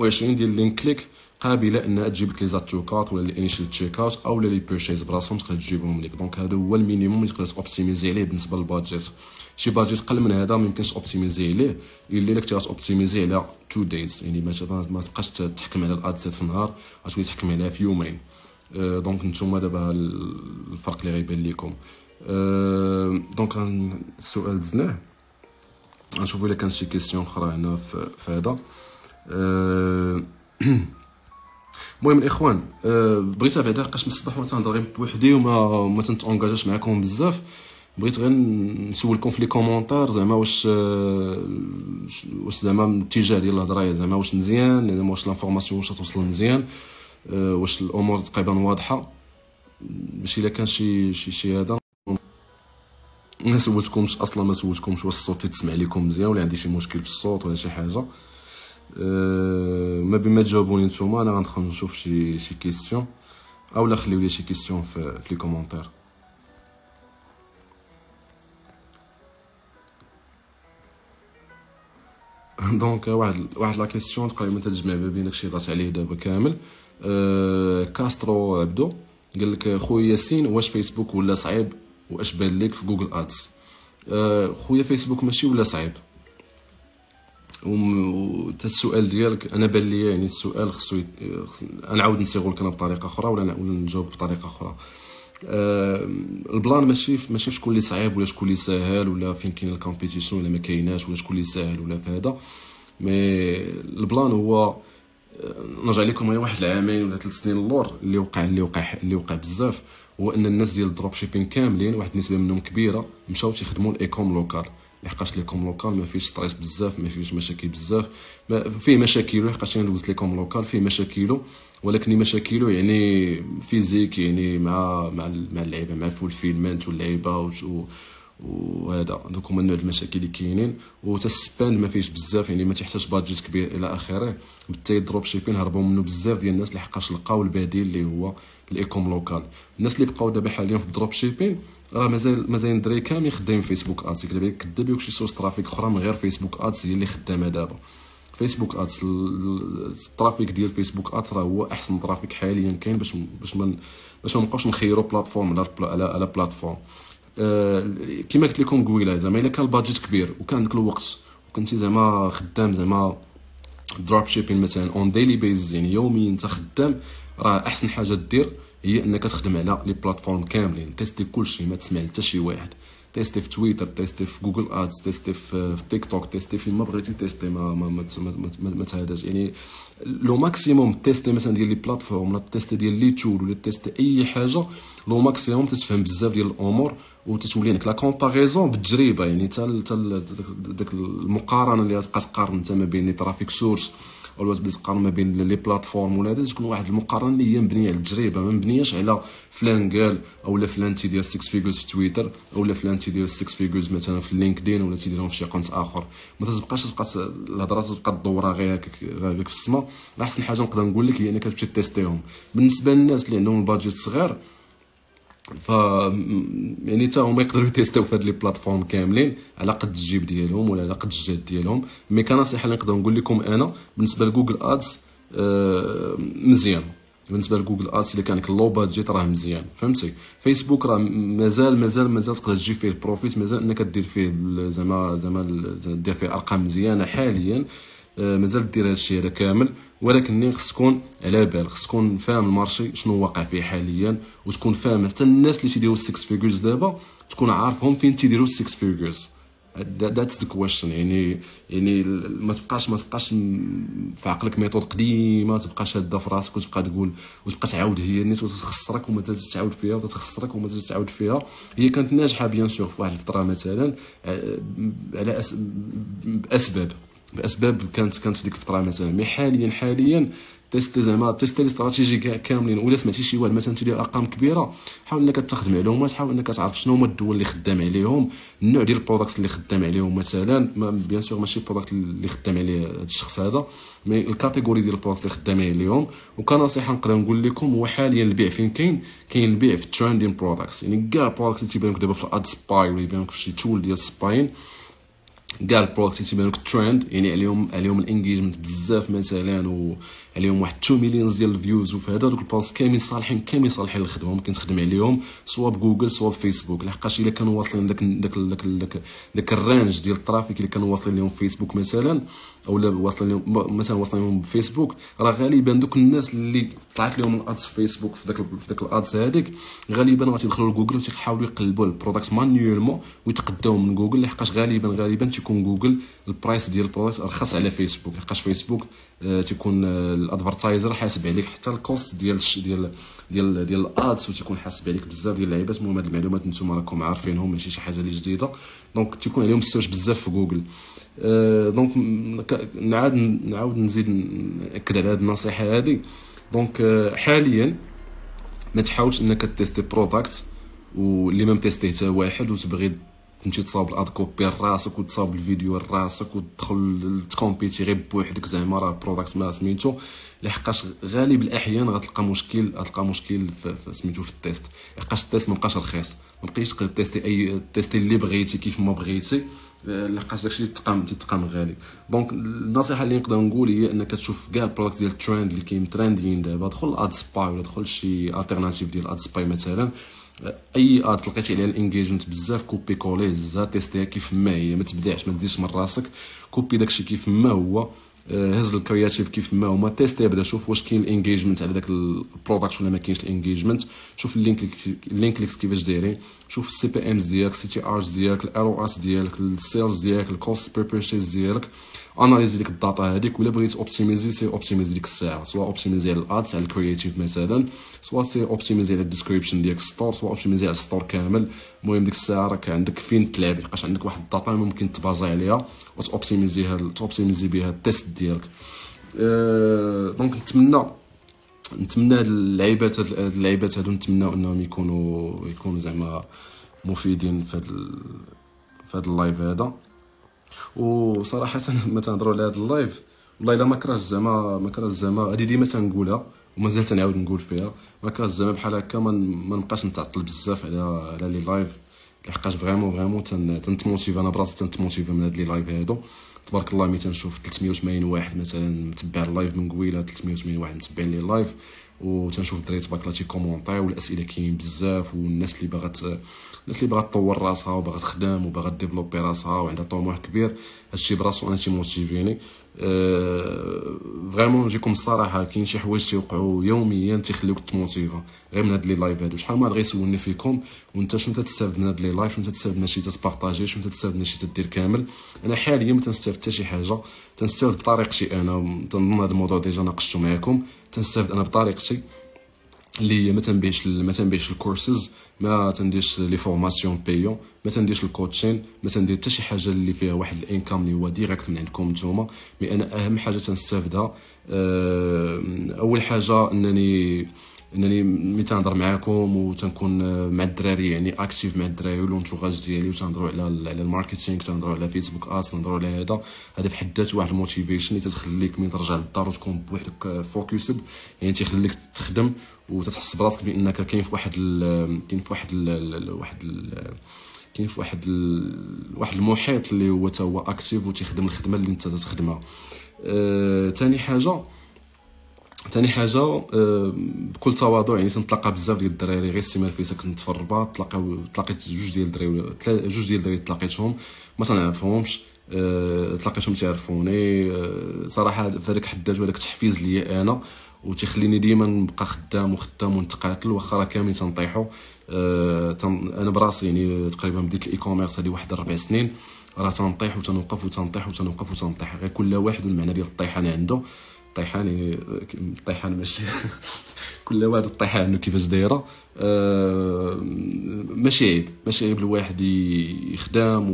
و20 ديال لين كليك قابله انها تجيب لك لي زاتوكات ولا الانيشال تشيك اوت اولا لي بيرشيز براسهم تقدر تجيبهم لك دونك هذا هو المينيموم اللي تقدر توبتيميزي عليه بالنسبه للبادجيت شي بادجيت قل من هذا ما يمكنش اوبتيميزي عليه الا لك كنتي غتوبتيميزي على تو دايز يعني مثلا ما تبقاش تحكم على سيت في نهار غتولي تحكم عليها في يومين أه دونك نتوما دابا الفرق اللي غيبان لكم أه دونك السؤال دزناه غنشوفوا الا كان شي كيسيون اخرى هنا في هذا أه، *clears throat* المهم الاخوان أه، بغيت بعدا لحقاش مصدح تنهضر غير بوحدي وما ما تنتونجاجاش معكم بزاف بغيت غير نسولكم في لي كومونتير زعما واش آه، واش زعما الاتجاه ديال الهضره زعما واش مزيان زعما يعني واش لانفورماسيون واش توصل مزيان آه، واش الامور تقريبا واضحه ماشي الا كان شي شي شي هذا ما سولتكمش اصلا ما سولتكمش واش الصوت تسمع لكم مزيان ولا عندي شي مشكل في الصوت ولا شي حاجه أه ما بما تجاوبوني نتوما انا غندخل نشوف شي شي كيسيون اولا خليو لي شي كيسيون في, في لي كومونتير دونك *laughs* euh, واحد واحد لا كيسيون تقريبا تجمع ما بينك شي ضغط عليه دابا كامل كاسترو euh, عبدو قال لك خويا ياسين واش فيسبوك ولا صعيب واش بان لك في جوجل ادس euh, خويا فيسبوك ماشي ولا صعيب وتا السؤال ديالك انا بان لي يعني السؤال خصو انا عاود نصيغو لك انا بطريقه اخرى ولا نجاوب نجاوبك بطريقه اخرى آه، البلان ماشي ماشي شكون اللي صعيب ولا شكون اللي ساهل ولا فين كاين الكومبيتيشن ولا ما كايناش ولا شكون اللي ساهل ولا في هذا مي البلان هو آه، نرجع لكم غير واحد العامين ولا ثلاث سنين اللور اللي وقع اللي وقع اللي وقع بزاف هو ان الناس ديال الدروب شيبين كاملين واحد النسبه منهم كبيره مشاو تيخدموا الايكوم لوكال لحقاش لي كوم لوكال ما فيهش ستريس بزاف ما فيهش مشاكل بزاف ما فيه مشاكل لحقاش انا دوزت لي كوم لوكال فيه مشاكله ولكن مشاكله يعني فيزيك يعني مع مع مع اللعيبه مع فول فيلمنت واللعيبه وهذا دوك هما نوع المشاكل اللي كاينين وتا السبان ما فيهش بزاف يعني ما تحتاج بادجيت كبير الى اخره بالتالي الدروب شيبين هربوا منه بزاف ديال الناس لحقاش لقاو البديل اللي هو الايكوم لوكال الناس اللي بقاو دابا حاليا في الدروب شيبين راه مازال مازال دري كاملين خدامين فيسبوك ادس كذا كذاب يوك شي سورس ترافيك اخرى من غير فيسبوك ادس هي اللي خدامه دابا فيسبوك ادس الترافيك ديال فيسبوك ادس راه هو احسن ترافيك حاليا كاين باش باش من باش ما نبقاوش نخيروا بلاتفورم على على على بلاتفورم أه كما قلت لكم قويله زعما الا كان البادجيت كبير وكان عندك الوقت وكنتي زعما خدام زعما دروب شيبين مثلا اون ديلي بيز يعني يوميا انت خدام راه احسن حاجه دير هي انك تخدم على لي بلاتفورم كاملين تيستي كلشي ما تسمع حتى شي واحد تيستي في تويتر تيستي في جوجل ادز تيستي في تيك آه، توك تيستي فين ما بغيتي تيستي ما ما ما, ما, ما تهداش يعني لو ماكسيموم تيستي مثلا ديال لي بلاتفورم ولا تيستي ديال لي تول ولا تيستي اي حاجه لو ماكسيموم تتفهم بزاف ديال الامور وتتولي عندك لا كومباريزون بالتجربه يعني حتى داك المقارنه اللي تبقى تقارن انت ما بين لي ترافيك سورس والواز باش تقارن ما بين لي بلاتفورم ولا هذا تكون واحد المقارنه اللي هي مبنيه على التجربه ما مبنياش على فلان قال اولا فلان تيدير 6 فيجرز في تويتر اولا فلان تيدير 6 فيجرز مثلا في لينكدين ولا تيديرهم في شي قنت اخر ما تبقاش تبقى الهضره تبقى الدوره غير هكاك غير في السماء احسن حاجه نقدر نقول لك هي انك تمشي تيستيهم بالنسبه للناس اللي عندهم البادجيت صغير ف يعني حتى هما يقدروا يتيستاو في هاد لي بلاتفورم كاملين على قد الجيب ديالهم ولا على قد الجهد ديالهم مي كنصيحه اللي نقدر نقول لكم انا بالنسبه لجوجل ادز آه، مزيان بالنسبه لجوجل ادز اللي كانك لو بادجيت راه مزيان فهمتي فيسبوك راه مازال مازال مازال تقدر تجيب فيه البروفيت مازال انك دير فيه زعما زعما دير فيه ارقام مزيانه حاليا آه آه، مازال دير الشيء هذا كامل ولكن خص تكون على بال خص تكون فاهم المارشي شنو واقع فيه حاليا وتكون فاهم حتى الناس اللي تيديروا 6 فيجرز دابا تكون عارفهم فين تيديروا 6 فيجرز ذاتس ذا كويشن يعني يعني ما تبقاش ما تبقاش في عقلك ميثود قديمه تبقى شاده في راسك وتبقى تقول وتبقى تعاود هي الناس وتخسرك وما تزال تعاود فيها وتخسرك وما تزال تعاود فيها هي كانت ناجحه بيان سور في واحد الفتره مثلا آه، على أس... باسباب باسباب كانت كانت في ديك الفتره مثلا مي حاليا حاليا تيست زعما تيست الاستراتيجي كاملين ولا سمعتي شي واحد مثلا تيدير ارقام كبيره حاول انك تاخذ معلومات حاول انك تعرف شنو هما الدول اللي خدام عليهم النوع ديال البرودكت اللي خدام عليهم مثلا ما بيان سور ماشي البرودكت اللي خدام عليه هذا الشخص هذا مي الكاتيجوري ديال البرودكت اللي خدام عليهم وكنصيحه نقدر نقول لكم هو حاليا البيع فين كاين كاين البيع في الترندين برودكتس يعني كاع البرودكتس اللي تيبان لك دابا في الاد سباي ولا يبان لك في شي تول ديال سباين كاع البرودكتيفيتي بانوك ترند يعني اليوم اليوم الانجيجمنت بزاف مثلا و عليهم واحد 2 مليون ديال الفيوز وفي هذا دوك البونس كاملين صالحين كاملين صالحين للخدمه ممكن تخدم عليهم سواء بجوجل سواء فيسبوك لحقاش الا كانوا واصلين داك داك داك داك, الرانج ديال الترافيك اللي كانوا واصلين لهم فيسبوك مثلا لا واصلين لهم مثلا واصلين لهم فيسبوك راه غالبا دوك الناس اللي طلعت لهم الادس فيسبوك في داك في داك الادس هذيك غالبا غادي يدخلوا لجوجل وتيحاولوا يقلبوا البرودكت مانيولمون ويتقداو من جوجل لحقاش غالبا غالبا تيكون جوجل البرايس ديال البرودكت ارخص على فيسبوك لحقاش فيسبوك آه، تيكون آه، الادفرتايزر حاسب عليك حتى الكوست ديال ديال ديال ديال الادس وتيكون حاسب عليك بزاف ديال اللعيبات المهم هاد المعلومات نتوما راكم عارفينهم ماشي شي حاجه اللي جديده دونك تيكون عليهم السيرش بزاف في جوجل آه، دونك نعاود نعاود نزيد ناكد على هاد النصيحه هادي دونك حاليا ما تحاولش انك تيستي بروداكت واللي ما تيستيه حتى واحد وتبغي كنتي تصاوب الاد كوبي راسك وتصاوب الفيديو راسك وتدخل تكومبيتي غير بوحدك زعما راه بروداكت ما سميتو لحقاش غالب الاحيان غتلقى مشكل غتلقى مشكل سميتو في التيست لحقاش التيست مابقاش رخيص مابقيتش تيستي اي تيستي اللي بغيتي كيف ما بغيتي آه، لحقاش داكشي تقام تتقام غالي دونك النصيحه اللي نقدر نقول هي انك تشوف كاع البرودكت ديال الترند اللي كاين ترندين دابا دخل لاد سباي ولا دخل شي التيرناتيف ديال اد سباي مثلا اي ارت لقيتي عليها الانجيجمنت بزاف كوبي كولي هزها تيستيها كيف ما هي ما تبدعش ما تزيدش من راسك كوبي داكشي كيف ما هو آه، هز الكرياتيف كيف ما هما تيستي بدا شوف واش كاين الانجيجمنت على داك البروداكت ولا ما كاينش الانجيجمنت شوف اللينك اللينك ليكس كيفاش دايرين شوف السي بي امز ديالك سي تي ارز ديالك الار او اس ديالك السيلز ديالك الكوست بير بيرشيز ديالك اناليزي لك الداتا هذيك ولا بغيت اوبتيميزي سي اوبتيميزي ديك الساعه سواء اوبتيميزي على الادس على الكرياتيف مثلا سواء سي اوبتيميزي على الديسكريبشن ديالك في ستور سواء اوبتيميزي على ستور كامل المهم ديك الساعه راك عندك فين تلعب لقاش عندك واحد الداتا ممكن تبازا عليها وتوبتيميزيها توبتيميزي بها التيست ديالك أه دونك نتمنى نتمنى هاد اللعيبات هاد اللعيبات هادو نتمنى انهم يكونوا يكونوا زعما مفيدين في هاد في هاد اللايف هذا وصراحه *laughs* ما تنهضروا على هذا اللايف والله الا ما كرهت زعما ما كرهت زعما هذه ديما تنقولها ومازال تنعاود نقول فيها ما كرهت زعما بحال هكا ما نبقاش نتعطل بزاف على على لي لايف لحقاش فريمون فريمون تنتموتيف انا براسي تنتموتيف من هاد لي لايف هادو تبارك الله ملي تنشوف 380 واحد مثلا متبع اللايف من قويله 380 واحد متبع لي لايف وتنشوف الدراري تبارك الله تيكومونتي والاسئله كاين بزاف والناس اللي باغا الناس اللي باغا تطور راسها وباغا تخدم وباغا ديفلوبي راسها وعندها طموح كبير هادشي براسو انا تيموتيفيني أه فريمون نجيكم الصراحه كاين شي حوايج تيوقعوا يوميا تيخليوك تموتيفا غير من هاد لي لايف هادو شحال ما غيسولني فيكم وانت شنو تستافد من هاد لي لايف شنو تستافد من شي تبارطاجي شنو تستافد من شي تدير كامل انا حاليا ما تنستافد حتى شي حاجه تنستافد بطريقتي انا تنظن هاد الموضوع ديجا ناقشتو معاكم تنستافد انا بطريقتي اللي هي ما تنبيهش ما تنبيهش الكورسز ما تنديرش لي فورماسيون بيون ما تنديرش الكوتشين ما تندير حتى شي حاجه اللي فيها واحد الانكام اللي هو ديريكت من عندكم نتوما مي انا اهم حاجه تنستافدها آه، اول حاجه انني انني ملي تنهضر معاكم وتنكون آه، مع الدراري يعني اكتيف مع الدراري والانتوغاج ديالي وتنهضروا على على الماركتينغ تنهضروا على فيسبوك اس تنهضروا على هذا هذا في حد ذاته واحد الموتيفيشن اللي تتخليك من ترجع للدار وتكون بوحدك فوكسد آه، يعني تيخليك تخدم وتتحس براسك بانك كاين في واحد كاين في واحد واحد كاين في واحد واحد المحيط اللي هو تا هو اكتيف وتيخدم الخدمه اللي انت تخدمها ثاني أه حاجه ثاني حاجه أه بكل تواضع يعني تنتلاقى بزاف ديال الدراري غير السيمانه فايته كنت في الرباط تلاقاو تلاقيت جوج ديال الدراري جوج ديال الدراري تلاقيتهم ما تنعرفهمش أه تلاقيتهم تعرفوني أه، صراحه في هذاك ذاته هذاك التحفيز ليا انا وتيخليني ديما نبقى خدام وخدام ونتقاتل واخا راه كاملين تنطيحوا أه تن... انا براسي يعني تقريبا بديت الاي كوميرس هذه واحد ربع سنين راه تنطيح وتنوقف وتنطيح وتنوقف وتنطيح غير كل واحد والمعنى ديال الطيحه اللي عنده الطيحان الطيحان ماشي *laughs* كل واحد الطيحه انه كيفاش دايره آه، ماشي عيب ماشي عيب الواحد يخدم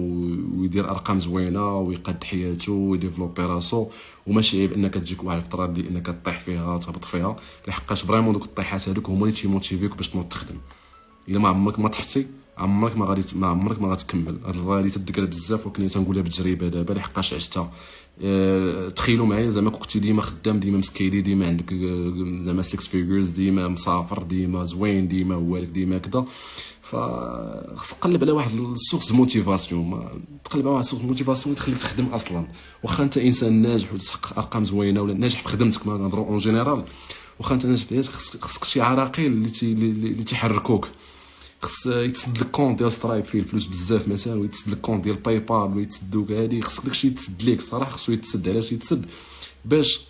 ويدير ارقام زوينه ويقاد حياته ويديفلوبي راسو وماشي عيب انك تجيك واحد الفتره اللي انك طيح فيها تهبط فيها لحقاش فريمون دوك الطيحات هذوك هما اللي تيموتيفيك باش تنوض تخدم الا ما عمرك ما تحسي عمرك ما غادي ما عمرك ما غتكمل هاد الهضره تدكر بزاف ولكن تنقولها بالتجربه دابا لحقاش عشتها أه تخيلوا معايا زعما كنتي ديما خدام ديما مسكيلي ديما عندك آه، زعما سيكس فيجرز ديما مسافر ديما زوين ديما هوالك ديما كدا خص تقلب على واحد السورس موتيفاسيون تقلب على واحد السورس موتيفاسيون تخليك تخدم اصلا واخا انت انسان ناجح وتحقق ارقام زوينه ولا ناجح في خدمتك ما نهضروا اون جينيرال واخا انت ناجح في حياتك خصك شي عراقيل اللي تحركوك خص يتسد لك ديال سترايب فيه الفلوس بزاف مثلا ويتسد لك ديال باي بال ويتسدوك هادي خصك داكشي يتسد ليك الصراحه خصو يتسد علاش يتسد باش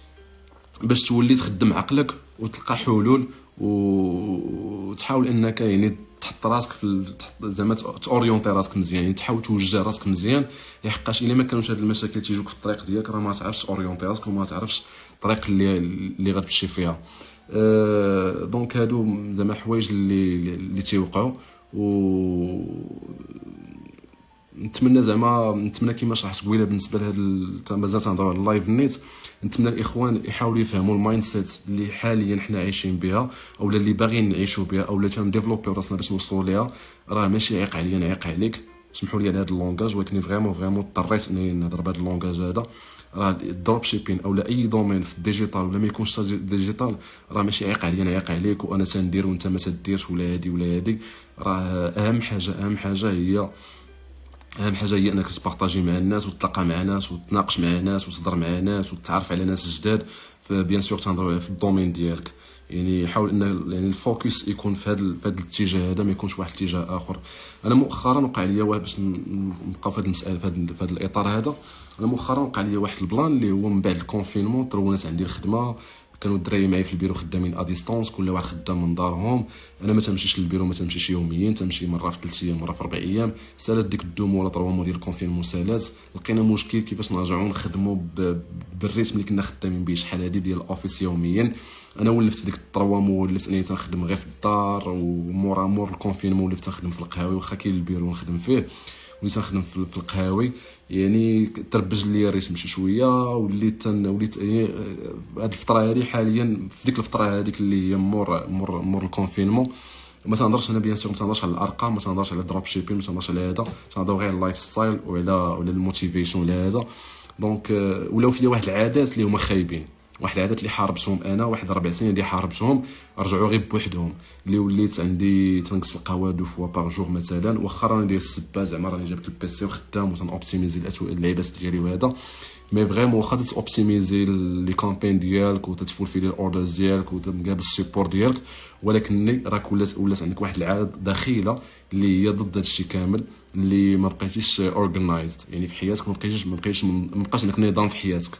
باش تولي تخدم عقلك وتلقى حلول وتحاول انك يعني تحط راسك في زعما تاوريونتي راسك مزيان يعني تحاول توجه راسك مزيان لحقاش الا ما كانوش هاد المشاكل تيجوك في الطريق ديالك راه ما تعرفش اوريونتي راسك وما تعرفش الطريق اللي اللي غتمشي فيها دونك هادو زعما حوايج اللي اللي تيوقعوا و نتمنى زعما نتمنى كما شرحت قبيله بالنسبه لهاد مازال تنهضروا على اللايف نيت نتمنى الاخوان يحاولوا يفهموا المايند سيت اللي حاليا حنا عايشين بها او اللي باغيين نعيشوا بها او اللي تنديفلوبيو راسنا باش نوصلوا ليها راه ماشي عيق عليا عيق عليك سمحوا لي على هذا اللونجاج ولكن فريمون فريمون اضطريت اني نهضر بهذا اللونجاج هذا راه الدروب شيبين او لا اي دومين في الديجيتال ولا ما يكونش ديجيتال راه ماشي عيق عليا انا عيق عليك وانا تندير وانت ما تديرش ولا هادي ولا هادي راه اهم حاجه اهم حاجه هي اهم حاجه هي انك تبارطاجي مع الناس وتتلاقى مع ناس وتناقش مع ناس وتهضر مع ناس وتتعرف على ناس جداد فبيان سور تهضروا في الدومين ديالك يعني حاول ان يعني الفوكس يكون في هذا في هذا الاتجاه هذا ما يكونش واحد الاتجاه اخر انا مؤخرا وقع لي واحد باش نبقى في هذه المساله في هذا الاطار هذا انا مؤخرا وقع لي واحد البلان اللي هو من بعد الكونفينمون طرونات عندي الخدمه كانوا الدراري معايا في البيرو خدامين ا ديستونس كل واحد خدام من دارهم انا ما تمشيش للبيرو ما تمشيش يوميا تمشي مره في ثلاث ايام مره في اربع ايام سالات ديك الدوم ولا طروا مول ديال الكونفينمون سالات لقينا مشكل كيفاش نرجعوا نخدموا بالريتم اللي كنا خدامين به شحال هادي ديال الاوفيس يوميا انا ولفت ديك الطروا مول ولفت اني تنخدم غير في الدار ومورا مور الكونفينمون ولفت تنخدم في القهاوي واخا كاين البيرو نخدم فيه وليت نخدم في القهاوي يعني تربج لي الريتم شي شويه وليت وليت يعني آه، هاد الفتره هادي حاليا في ديك الفتره هذيك اللي هي مور مور مور الكونفينمون ما تنهضرش انا بيان سور ما تنهضرش على الارقام ما تنهضرش على الدروب شيبين ما تنهضرش على هذا تنهضر غير على اللايف ستايل وعلى ولا الموتيفيشن ولا هذا دونك آه، ولاو فيا واحد العادات اللي هما خايبين واحد العدد اللي حاربتهم انا واحد ربع سنين اللي حاربتهم رجعوا غير بوحدهم اللي وليت عندي تنقص القهوه دو فوا باغ جور مثلا واخا راني داير السبا زعما راني جبت البيسي وخدام وتنوبتيميزي اللعيبات ديالي وهذا مي فريمون واخا تاوبتيميزي لي كامبين ديالك وتتفولفي في الاوردرز ديالك وتنقابل السيبور ديالك ولكن راك ولات ولات عندك واحد العاده دخيله اللي هي ضد هادشي كامل اللي ما بقيتيش اورجنايزد يعني في حياتك ما بقيتيش ما بقيتيش ما بقاش عندك نظام في حياتك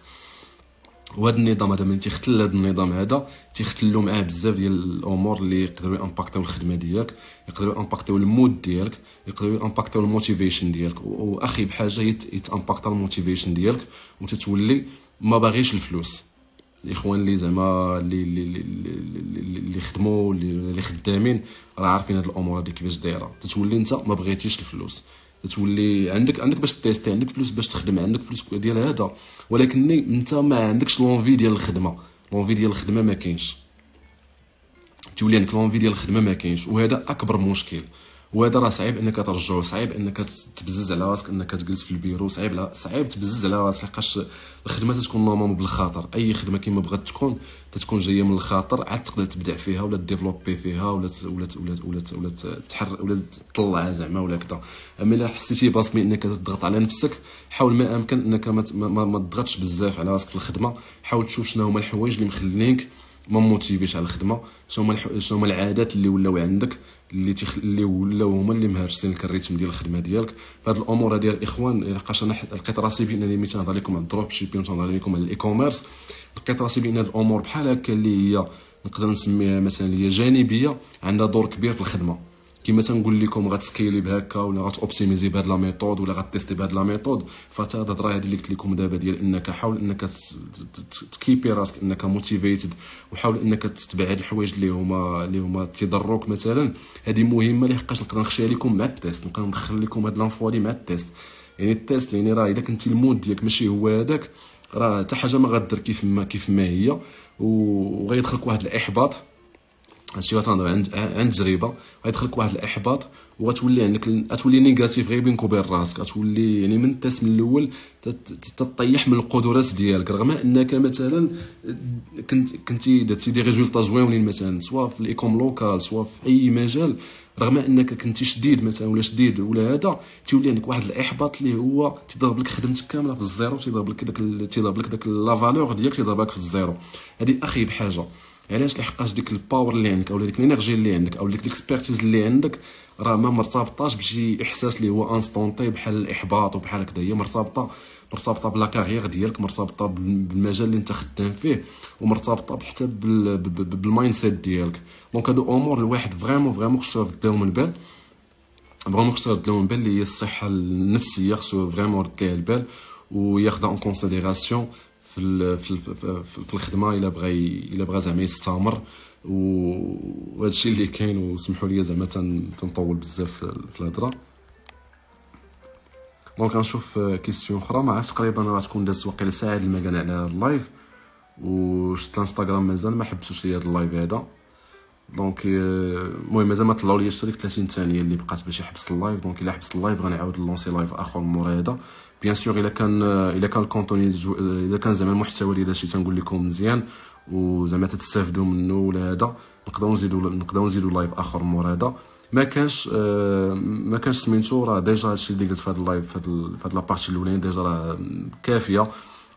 وهذا النظام هذا ملي تيختل هذا النظام هذا تيختلو معاه بزاف ديال الامور اللي يقدروا يامباكتاو الخدمه ديالك يقدروا يامباكتاو المود ديالك يقدروا يامباكتاو الموتيفيشن ديالك واخي بحاجه يتامباكتا الموتيفيشن ديالك وتتولي ما باغيش الفلوس الاخوان اللي زعما اللي اللي اللي اللي خدموا اللي خدامين راه عارفين هاد الامور هادي كيفاش دايره تتولي انت ما بغيتيش الفلوس تولي عندك عندك باش تيستي عندك فلوس باش تخدم عندك فلوس ديال هذا ولكن انت ما عندكش لونفي ديال الخدمه لونفي ديال الخدمه ما كاينش تولي عندك لونفي ديال الخدمه ما كاينش وهذا اكبر مشكل وهذا راه صعيب انك ترجعو صعيب انك تبزز على راسك انك تجلس في البيرو صعيب لا صعيب تبزز على راسك لحقاش الخدمه تتكون نورمالمون بالخاطر اي خدمه كيما بغات تكون تتكون جايه من الخاطر عاد تقدر تبدع فيها ولا ديفلوبي فيها ولا ولا ولا ولا ولا تحر ولا تطلع زعما ولا كذا اما الا حسيتي باسمي انك تضغط على نفسك حاول ما امكن انك ما ما تضغطش بزاف على راسك في الخدمه حاول تشوف شنو هما الحوايج اللي مخلينك ما موتيفيش على الخدمه شنو هما شنو هما العادات اللي ولاو عندك اللي تيخ... ولاو هما اللي مهرسين لك الريتم ديال الخدمه ديالك فهاد الامور هادي الاخوان لقاش انا لقيت راسي بانني ميت نهضر لكم على الدروب شيبين تنهضر لكم على الاي كوميرس لقيت راسي بان هاد الامور بحال هكا اللي هي نقدر نسميها مثلا هي جانبيه عندها دور كبير في الخدمه كما تنقول لكم غتسكيلي بهكا ولا غتوبتيميزي بهاد لا ميثود ولا غتيستي بهاد لا ميثود فتا هاد الهضره هادي اللي قلت لكم دابا ديال انك حاول انك تكيبي راسك انك موتيفيتد وحاول انك تتبع هاد الحوايج اللي هما اللي هما تضروك مثلا هادي مهمه لحقاش نقدر نخشيها لكم مع التيست نقدر ندخل لكم هاد لانفوا مع التيست يعني التيست يعني راه الا كنتي المود ديالك ماشي هو هذاك راه حتى حاجه ما غدير كيف ما كيف ما هي وغيدخلك واحد الاحباط هادشي عند عند تجربه غيدخلك واحد الاحباط وغتولي عندك غتولي نيجاتيف غير بينك وبين راسك غتولي يعني من التاس من الاول تطيح من القدرات ديالك رغم انك مثلا كنت كنتي درتي دي ريزولطا زويونين مثلا سواء في الايكوم لوكال سواء في اي مجال رغم انك كنتي شديد مثلا ولا شديد ولا هذا تيولي عندك واحد الاحباط اللي هو تضرب لك خدمتك كامله في الزيرو تيضرب لك داك تيضرب لك داك لا فالور ديالك تيضرب لك في الزيرو هذه اخيب حاجه علاش لحقاش ديك الباور اللي عندك اولا ديك الانرجي اللي عندك اولا ديك الاكسبيرتيز اللي عندك راه ما مرتبطاش بشي احساس اللي هو انستونتي بحال الاحباط وبحال هكذا هي مرتبطه مرتبطه بلا كارير ديالك مرتبطه بالمجال اللي انت خدام فيه ومرتبطه حتى بالمايند سيت ديالك دونك هادو امور الواحد فريمون فريمون خصو يرد لهم البال فريمون خصو يرد لهم البال اللي هي الصحه النفسيه خصو فريمون يرد البال وياخذها اون كونسيديراسيون في في الخدمه الا بغى الا بغى زعما يستمر وهذا الشيء اللي كاين وسمحوا لي زعما تنطول بزاف في الهضره دونك غنشوف كيستيون آه، اخرى ما عرفتش تقريبا راه تكون دازت واقيلا ساعه ما كان على اللايف وشفت الانستغرام مازال ما حبسوش ليا هذا اللايف هذا دونك euh, المهم مازال ما طلعوا لي الشريك 30 ثانيه اللي بقات باش يحبس اللايف دونك الا حبس اللايف غنعاود نلونسي لايف اخر مورا هذا بيان سور الا كان الا كان الكونتوني اذا كان زعما المحتوى اللي درتي تنقول لكم مزيان وزعما تستافدوا منه ولا هذا نقدروا نزيدوا نقدروا نزيدوا لايف اخر مورا هذا ما كانش آه، ما كانش سميتو راه ديجا هادشي اللي قلت في هاد اللايف في هاد لابارتي الاولانيه ديجا راه كافيه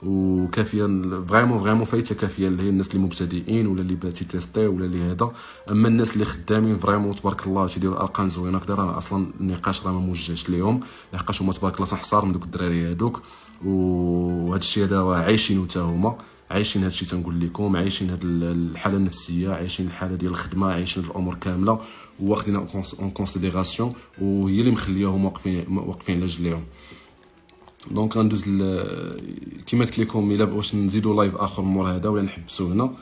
وكافيا فريمون فريمون فايته كافيه اللي هي الناس اللي مبتدئين ولا اللي باتي تيستي ولا اللي هذا اما الناس اللي خدامين فريمون تبارك الله تيديروا ارقام زوينه كدا راه اصلا النقاش راه ما موجهش ليهم لحقاش هما تبارك الله صحصار من دوك الدراري هادوك وهذا الشيء هذا عايشين حتى هما عايشين هذا الشيء تنقول لكم عايشين هذه الحاله النفسيه عايشين الحاله ديال الخدمه عايشين الامور كامله واخدينها اون كونسيديراسيون وهي اللي مخلياهم واقفين واقفين على رجليهم دونك غندوز كيما قلت لكم الا واش نزيدو لايف اخر مور هذا ولا نحبسو هنا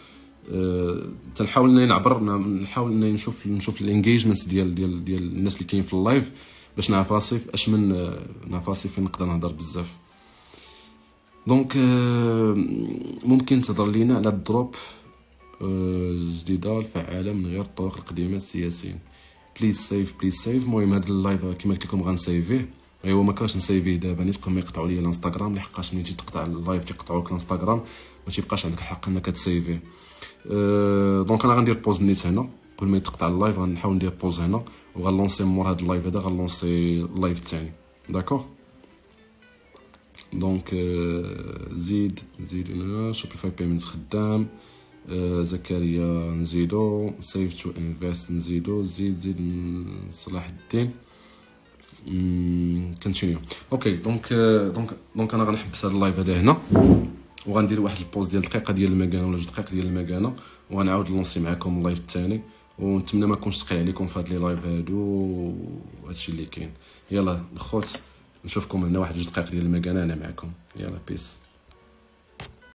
تنحاول اني نعبر نحاول اني نشوف نشوف الانجيجمنت ديال ديال ديال الناس اللي كاين في اللايف باش نعرف راسي اش من نعرف راسي فين نقدر نهضر بزاف دونك ممكن تهضر لينا على الدروب الجديده الفعاله من غير الطرق القديمه السياسيين بليز سيف بليز سيف المهم هذا اللايف كما قلت لكم غنسيفيه ايوا ما كاش نسيفيه دابا نيت قبل ما يقطعوا لي الانستغرام لحقاش ملي تجي تقطع اللايف تيقطعوك الانستغرام ما تيبقاش عندك الحق انك تسيفي أه دونك انا غندير بوز نيت هنا قبل ما يتقطع اللايف غنحاول ندير بوز هنا وغنلونسي مور هاد اللايف هذا غنلونسي اللايف الثاني داكوغ دونك أه، زيد زيد هنا شوبيفاي بيمنت خدام أه، زكريا نزيدو سيف تو انفيست نزيدو زيد زيد صلاح الدين كونتينيو اوكي دونك دونك دونك انا غنحبس هذا اللايف هذا هنا وغندير واحد البوز ديال دقيقه ديال المكانه ولا جوج دقائق ديال المكانه وغنعاود نلونسي معكم اللايف الثاني ونتمنى ما نكونش ثقيل عليكم في هاد لي لايف هادو هادشي اللي كاين يلا الخوت نشوفكم هنا واحد جوج دقائق ديال المكانه انا معكم يلا بيس